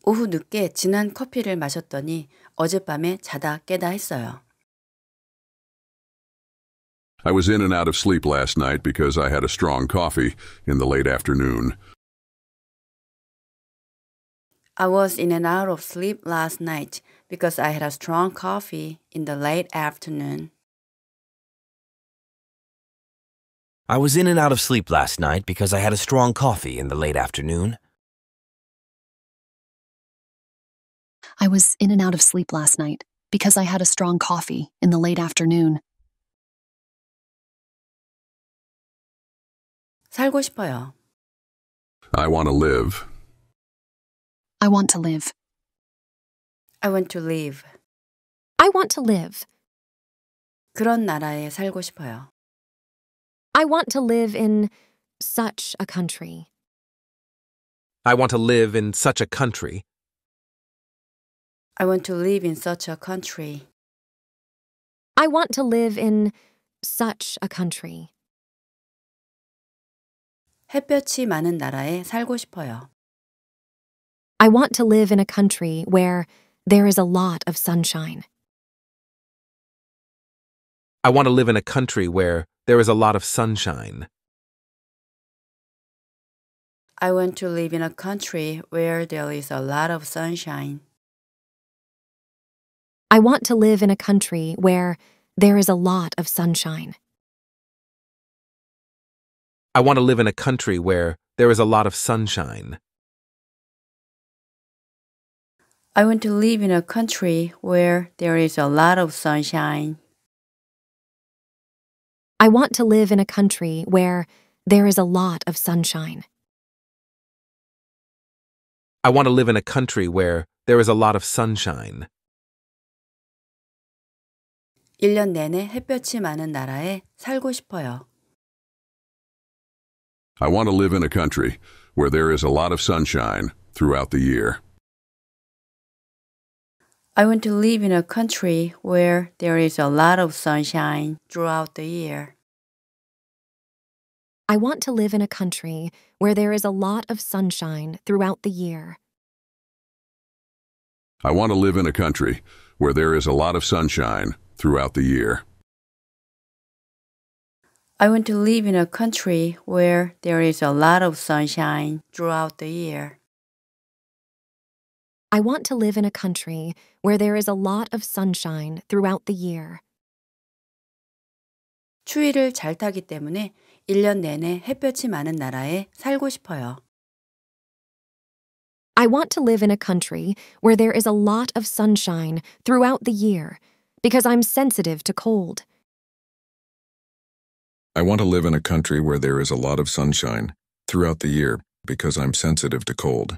오후 늦게 진한 커피를 마셨더니 어젯밤에 자다 깨다 했어요. I was in and out of sleep last night because I had a strong coffee in the late afternoon. I was in and out of sleep last night because I had a strong coffee in the late afternoon. I was in and out of sleep last night because I had a strong coffee in the late afternoon. I was in and out of sleep last night because I had a strong coffee in the late afternoon. 살고 싶어요. I want to live. I want to live. I want to live. I want to live. 그런 나라에 살고 싶어요. I want to live in such a country. I want to live in such a country. I want to live in such a country. I want to live in such a country. 햇볕이 많은 나라에 살고 싶어요. I want to live in a country where there is a lot of sunshine. I want to live in a country where there is a lot of sunshine. I want to live in a country where there is a lot of sunshine. I want to live in a country where there is a lot of sunshine. I want to live in a country where there is a lot of sunshine. I want to live in a country where there is a lot of sunshine. I want to live in a country where there is a lot of sunshine. I want to live in a country where there is a lot of sunshine. 1년 내내 햇볕이 많은 나라에 살고 싶어요. I want to live in a country where there is a lot of sunshine throughout the year. I want to live in a country where there is a lot of sunshine throughout the year. I want to live in a country where there is a lot of sunshine throughout the year. I want to live in a country where there is a lot of sunshine throughout the year. I want to live in a country where there is a lot of sunshine throughout the year. I want to live in a country where there is a lot of sunshine throughout the year. 추위를 잘 타기 때문에 1년 내내 햇볕이 많은 나라에 살고 싶어요. I want to live in a country where there is a lot of sunshine throughout the year because I'm sensitive to cold. I want to live in a country where there is a lot of sunshine throughout the year because I'm sensitive to cold.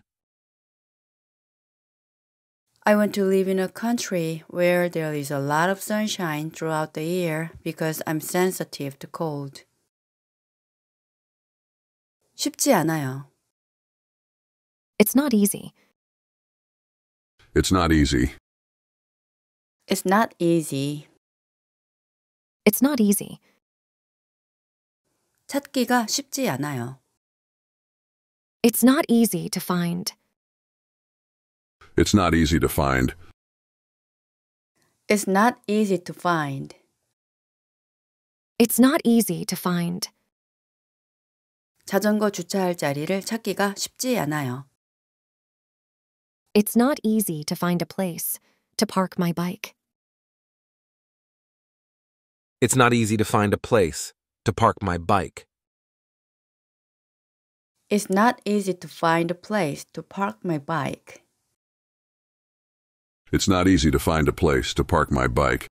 I want to live in a country where there is a lot of sunshine throughout the year because I'm sensitive to cold. 쉽지 않아요. It's not easy. It's not easy. It's not easy. It's not easy. 찾기가 쉽지 않아요. It's not easy to find. It's not easy to find. It's not easy to find. It's not easy to find. 자전거 주차할 자리를 찾기가 쉽지 않아요. It's not easy to find a place to park my bike. It's not easy to find a place to park my bike. It's not easy to find a place to park my bike. It's not easy to find a place to park my bike.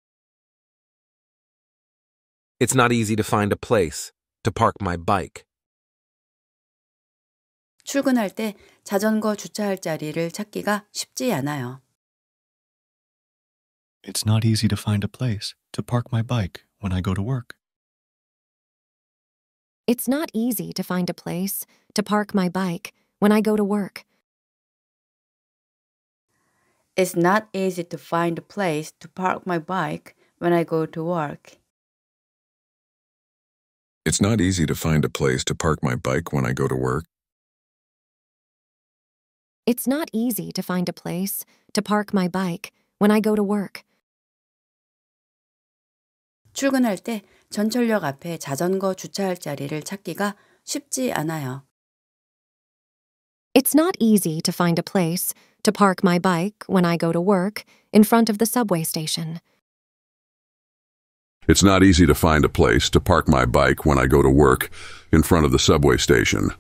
It's not easy to find a place to park my bike. 출근할 때 자전거 주차할 자리를 찾기가 쉽지 않아요. It's not easy to find a place to park my bike when I go to work. It's not easy to find a place to park my bike when I go to work. It's not easy to find a place to park my bike when I go to work. It's not easy to find a place to park my bike when I go to work. It's not easy to find a place to park my bike when I go to work. 출근할 때 전철역 앞에 자전거 주차할 자리를 찾기가 쉽지 않아요. It's not easy to find a place to park my bike when I go to work in front of the subway station. It's not easy to find a place to park my bike when I go to work in front of the subway station.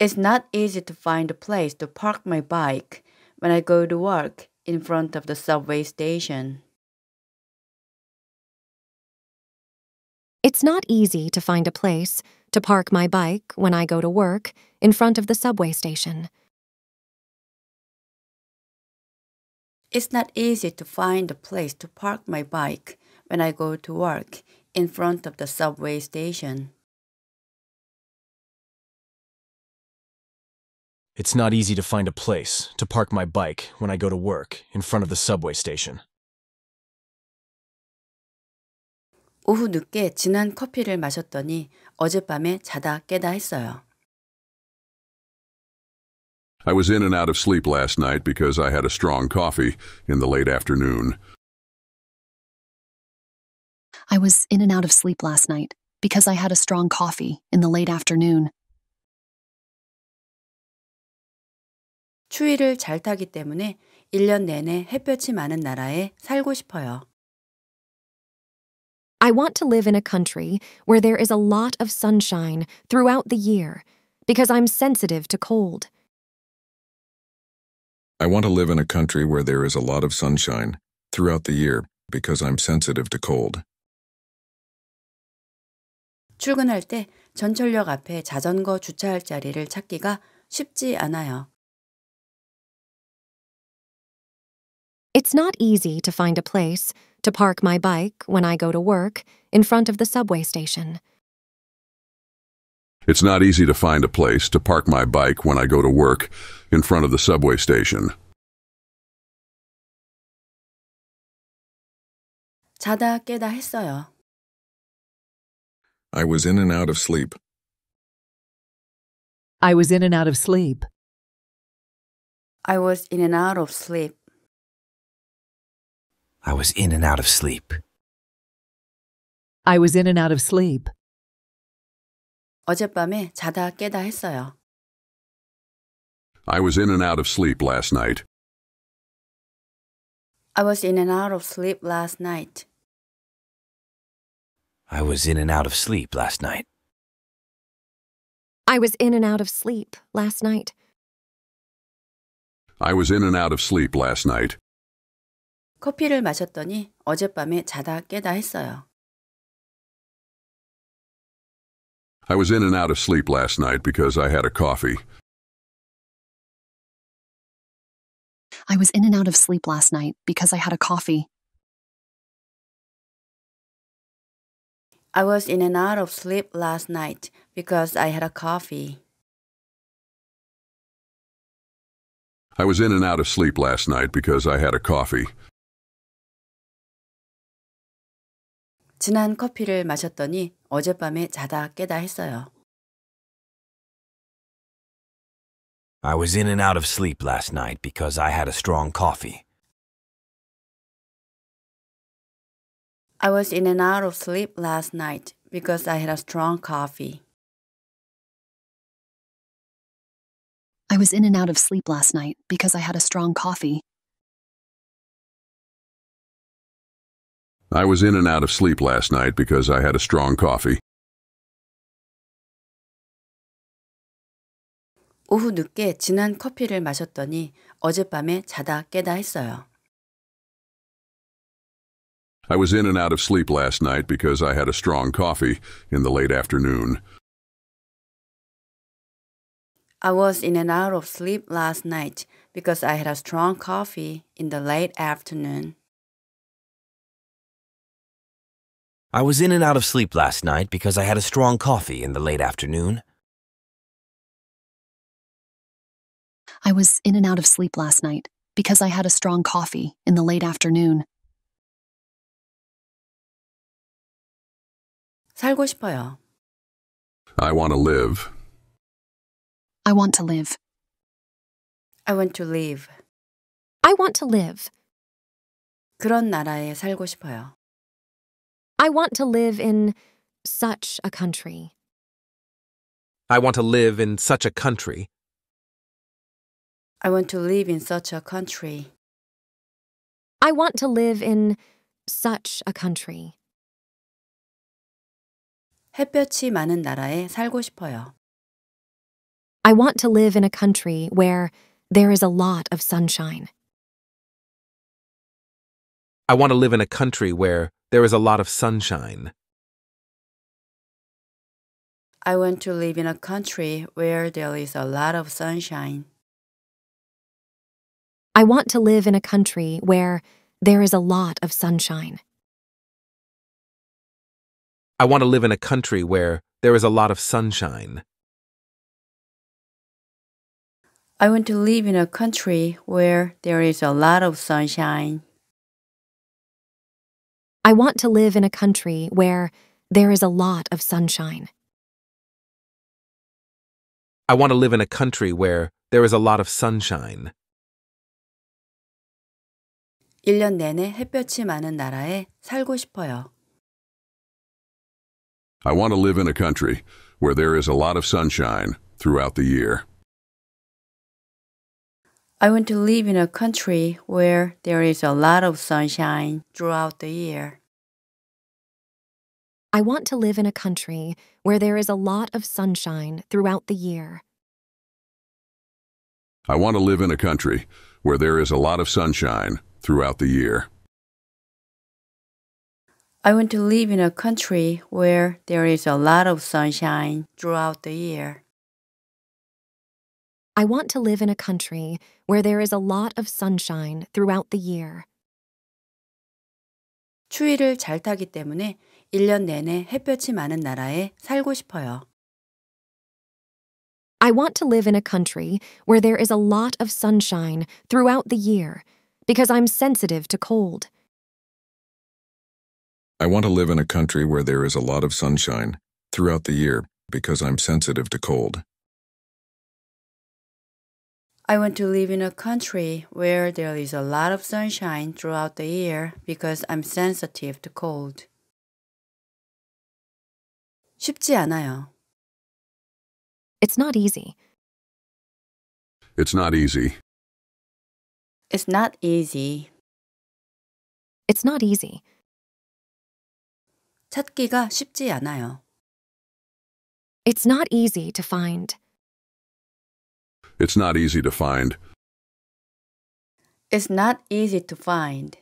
It's not easy to find a place to park my bike when I go to work in front of the subway station. It's not easy to find a place to park my bike when I go to work in front of the subway station. It's not easy to find a place to park my bike when I go to work in front of the subway station. It's not easy to find a place to park my bike when I go to work in front of the subway station. 오후 늦게 진한 커피를 마셨더니 어젯밤에 자다 깨다 했어요. I was in and out of sleep last night because I had a strong coffee in the late afternoon. I was in and out of sleep last night because I had a strong coffee in the late afternoon. 추위를 잘 타기 때문에 1년 내내 햇볕이 많은 나라에 살고 싶어요. I want to live in a country where there is a lot of sunshine throughout the year because I'm sensitive to cold. I want to live in a country where there is a lot of sunshine throughout the year because I'm sensitive to cold. 출근할 때 전철역 앞에 자전거 주차할 자리를 찾기가 쉽지 않아요. It's not easy to find a place to park my bike when I go to work in front of the subway station. It's not easy to find a place to park my bike when I go to work in front of the subway station. 자다 깨다 했어요. I was in and out of sleep. I was in and out of sleep. I was in and out of sleep. I was in and out of sleep. I was in and out of sleep. 어젯밤에 자다 깨다 했어요. I was in and out of sleep last night. I was in and out of sleep last night. I was in and out of sleep last night. I was in and out of sleep last night. I was in and out of sleep last night. 커피를 마셨더니 어젯밤에 자다 깨다 했어요. I was in and out of sleep last night because I had a coffee. I was in and out of sleep last night because I had a coffee. I was in and out of sleep last night because I had a coffee. I was in and out of sleep last night because I had a coffee. 진한 커피를 마셨더니 어젯밤에 자다 깨다 했어요. I was in and out of sleep last night because I had a strong coffee. I was in and out of sleep last night because I had a strong coffee. I was in and out of sleep last night because I had a strong coffee. I was in and out of sleep last night because I had a strong coffee. 오후 늦게 진한 커피를 마셨더니 어젯밤에 자다 깨다 했어요. I was in and out of sleep last night because I had a strong coffee in the late afternoon. I was in and out of sleep last night because I had a strong coffee in the late afternoon. I was in and out of sleep last night because I had a strong coffee in the late afternoon. I was in and out of sleep last night because I had a strong coffee in the late afternoon. 살고 싶어요. I want to live. I want to live. I want to live. I want to live. 그런 나라에 살고 싶어요. I want to live in such a country. I want to live in such a country. I want to live in such a country. I want to live in such a country. 햇볕이 많은 나라에 살고 싶어요. I want to live in a country where there is a lot of sunshine. I want to live in a country where there is a lot of sunshine. I want to live in a country where there is a lot of sunshine. I want to live in a country where there is a lot of sunshine. I want to live in a country where there is a lot of sunshine. I want to live in a country where there is a lot of sunshine. I want to live in a country where there is a lot of sunshine. I want to live in a country where there is a lot of sunshine. 1년 내내 햇볕이 많은 나라에 살고 싶어요. I want to live in a country where there is a lot of sunshine throughout the year. I want to live in a country where there is a lot of sunshine throughout the year. I want to live in a country where there is a lot of sunshine throughout the year. I want to live in a country where there is a lot of sunshine throughout the year. I want to live in a country where there is a lot of sunshine throughout the year. I want to live in a country where there is a lot of sunshine throughout the year. 추위를 잘 타기 때문에 1년 내내 햇볕이 많은 나라에 살고 싶어요. I want to live in a country where there is a lot of sunshine throughout the year because I'm sensitive to cold. I want to live in a country where there is a lot of sunshine throughout the year because I'm sensitive to cold. I want to live in a country where there is a lot of sunshine throughout the year because I'm sensitive to cold. 쉽지 않아요. It's not easy. It's not easy. It's not easy. It's not easy. 찾기가 쉽지 않아요. It's not easy to find. It's not easy to find. It's not easy to find.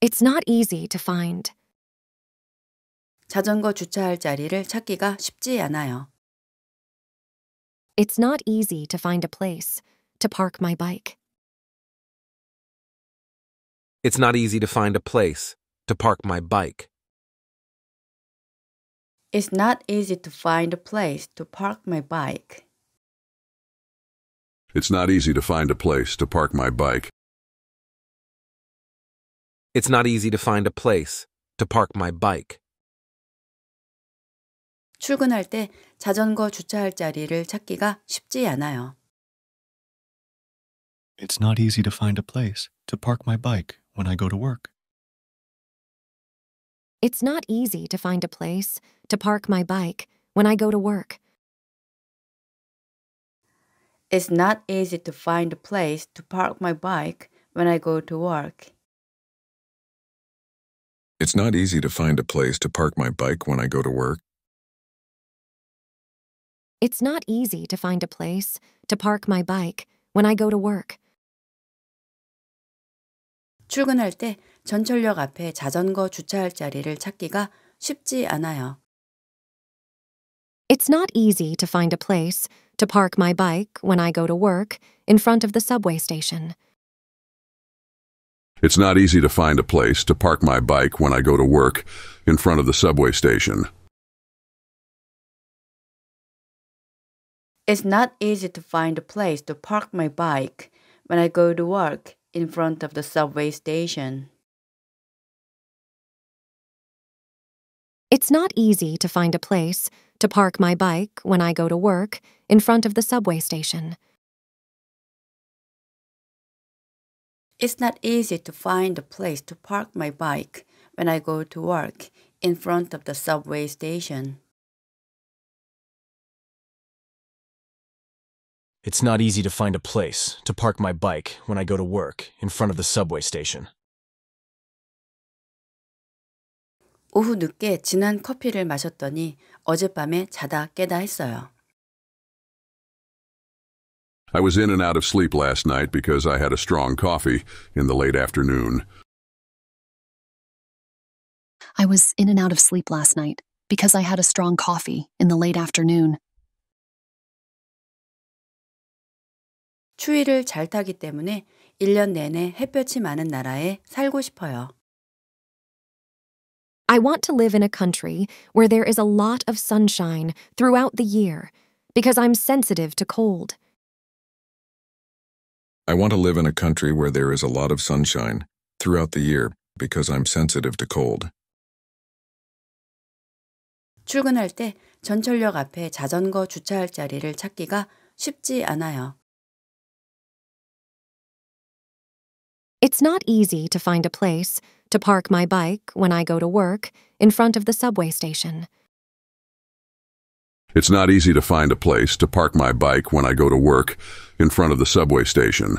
It's not easy to find. 자전거 주차할 자리를 찾기가 쉽지 않아요. It's not easy to find a place to park my bike. It's not easy to find a place to park my bike. It's not easy to find a place to park my bike. It's not easy to find a place to park my bike. It's not easy to find a place to park my bike. 출근할 때 자전거 주차할 자리를 찾기가 쉽지 않아요. It's not easy to find a place to park my bike when I go to work. It's not easy to find a place to park my bike when I go to work. It's not easy to find a place to park my bike when I go to work. It's not easy to find a place to park my bike when I go to work. It's not easy to find a place to park my bike when I go to work. 출근할 때 전철역 앞에 자전거 주차할 자리를 찾기가 쉽지 않아요. It's not easy to find a place to park my bike when I go to work in front of the subway station. It's not easy to find a place to park my bike when I go to work in front of the subway station. It's not easy to find a place to park my bike when I go to work in front of the subway station. It's not easy to find a place to park my bike when I go to work in front of the subway station. It's not easy to find a place to park my bike when I go to work in front of the subway station. It's not easy to find a place to park my bike when I go to work in front of the subway station. 오후 늦게 진한 커피를 마셨더니 어젯밤에 자다 깨다 했어요. I was in and out of sleep last night because I had a strong coffee in the late afternoon. I was in and out of sleep last night because I had a strong coffee in the late afternoon. 추위를 잘 타기 때문에 1년 내내 햇볕이 많은 나라에 살고 싶어요. I want to live in a country where there is a lot of sunshine throughout the year because I'm sensitive to cold. I want to live in a country where there is a lot of sunshine throughout the year because I'm sensitive to cold. 출근할 때 전철역 앞에 자전거 주차할 자리를 찾기가 쉽지 않아요. It's not easy to find a place to park my bike when I go to work in front of the subway station. It's not easy to find a place to park my bike when I go to work in front of the subway station.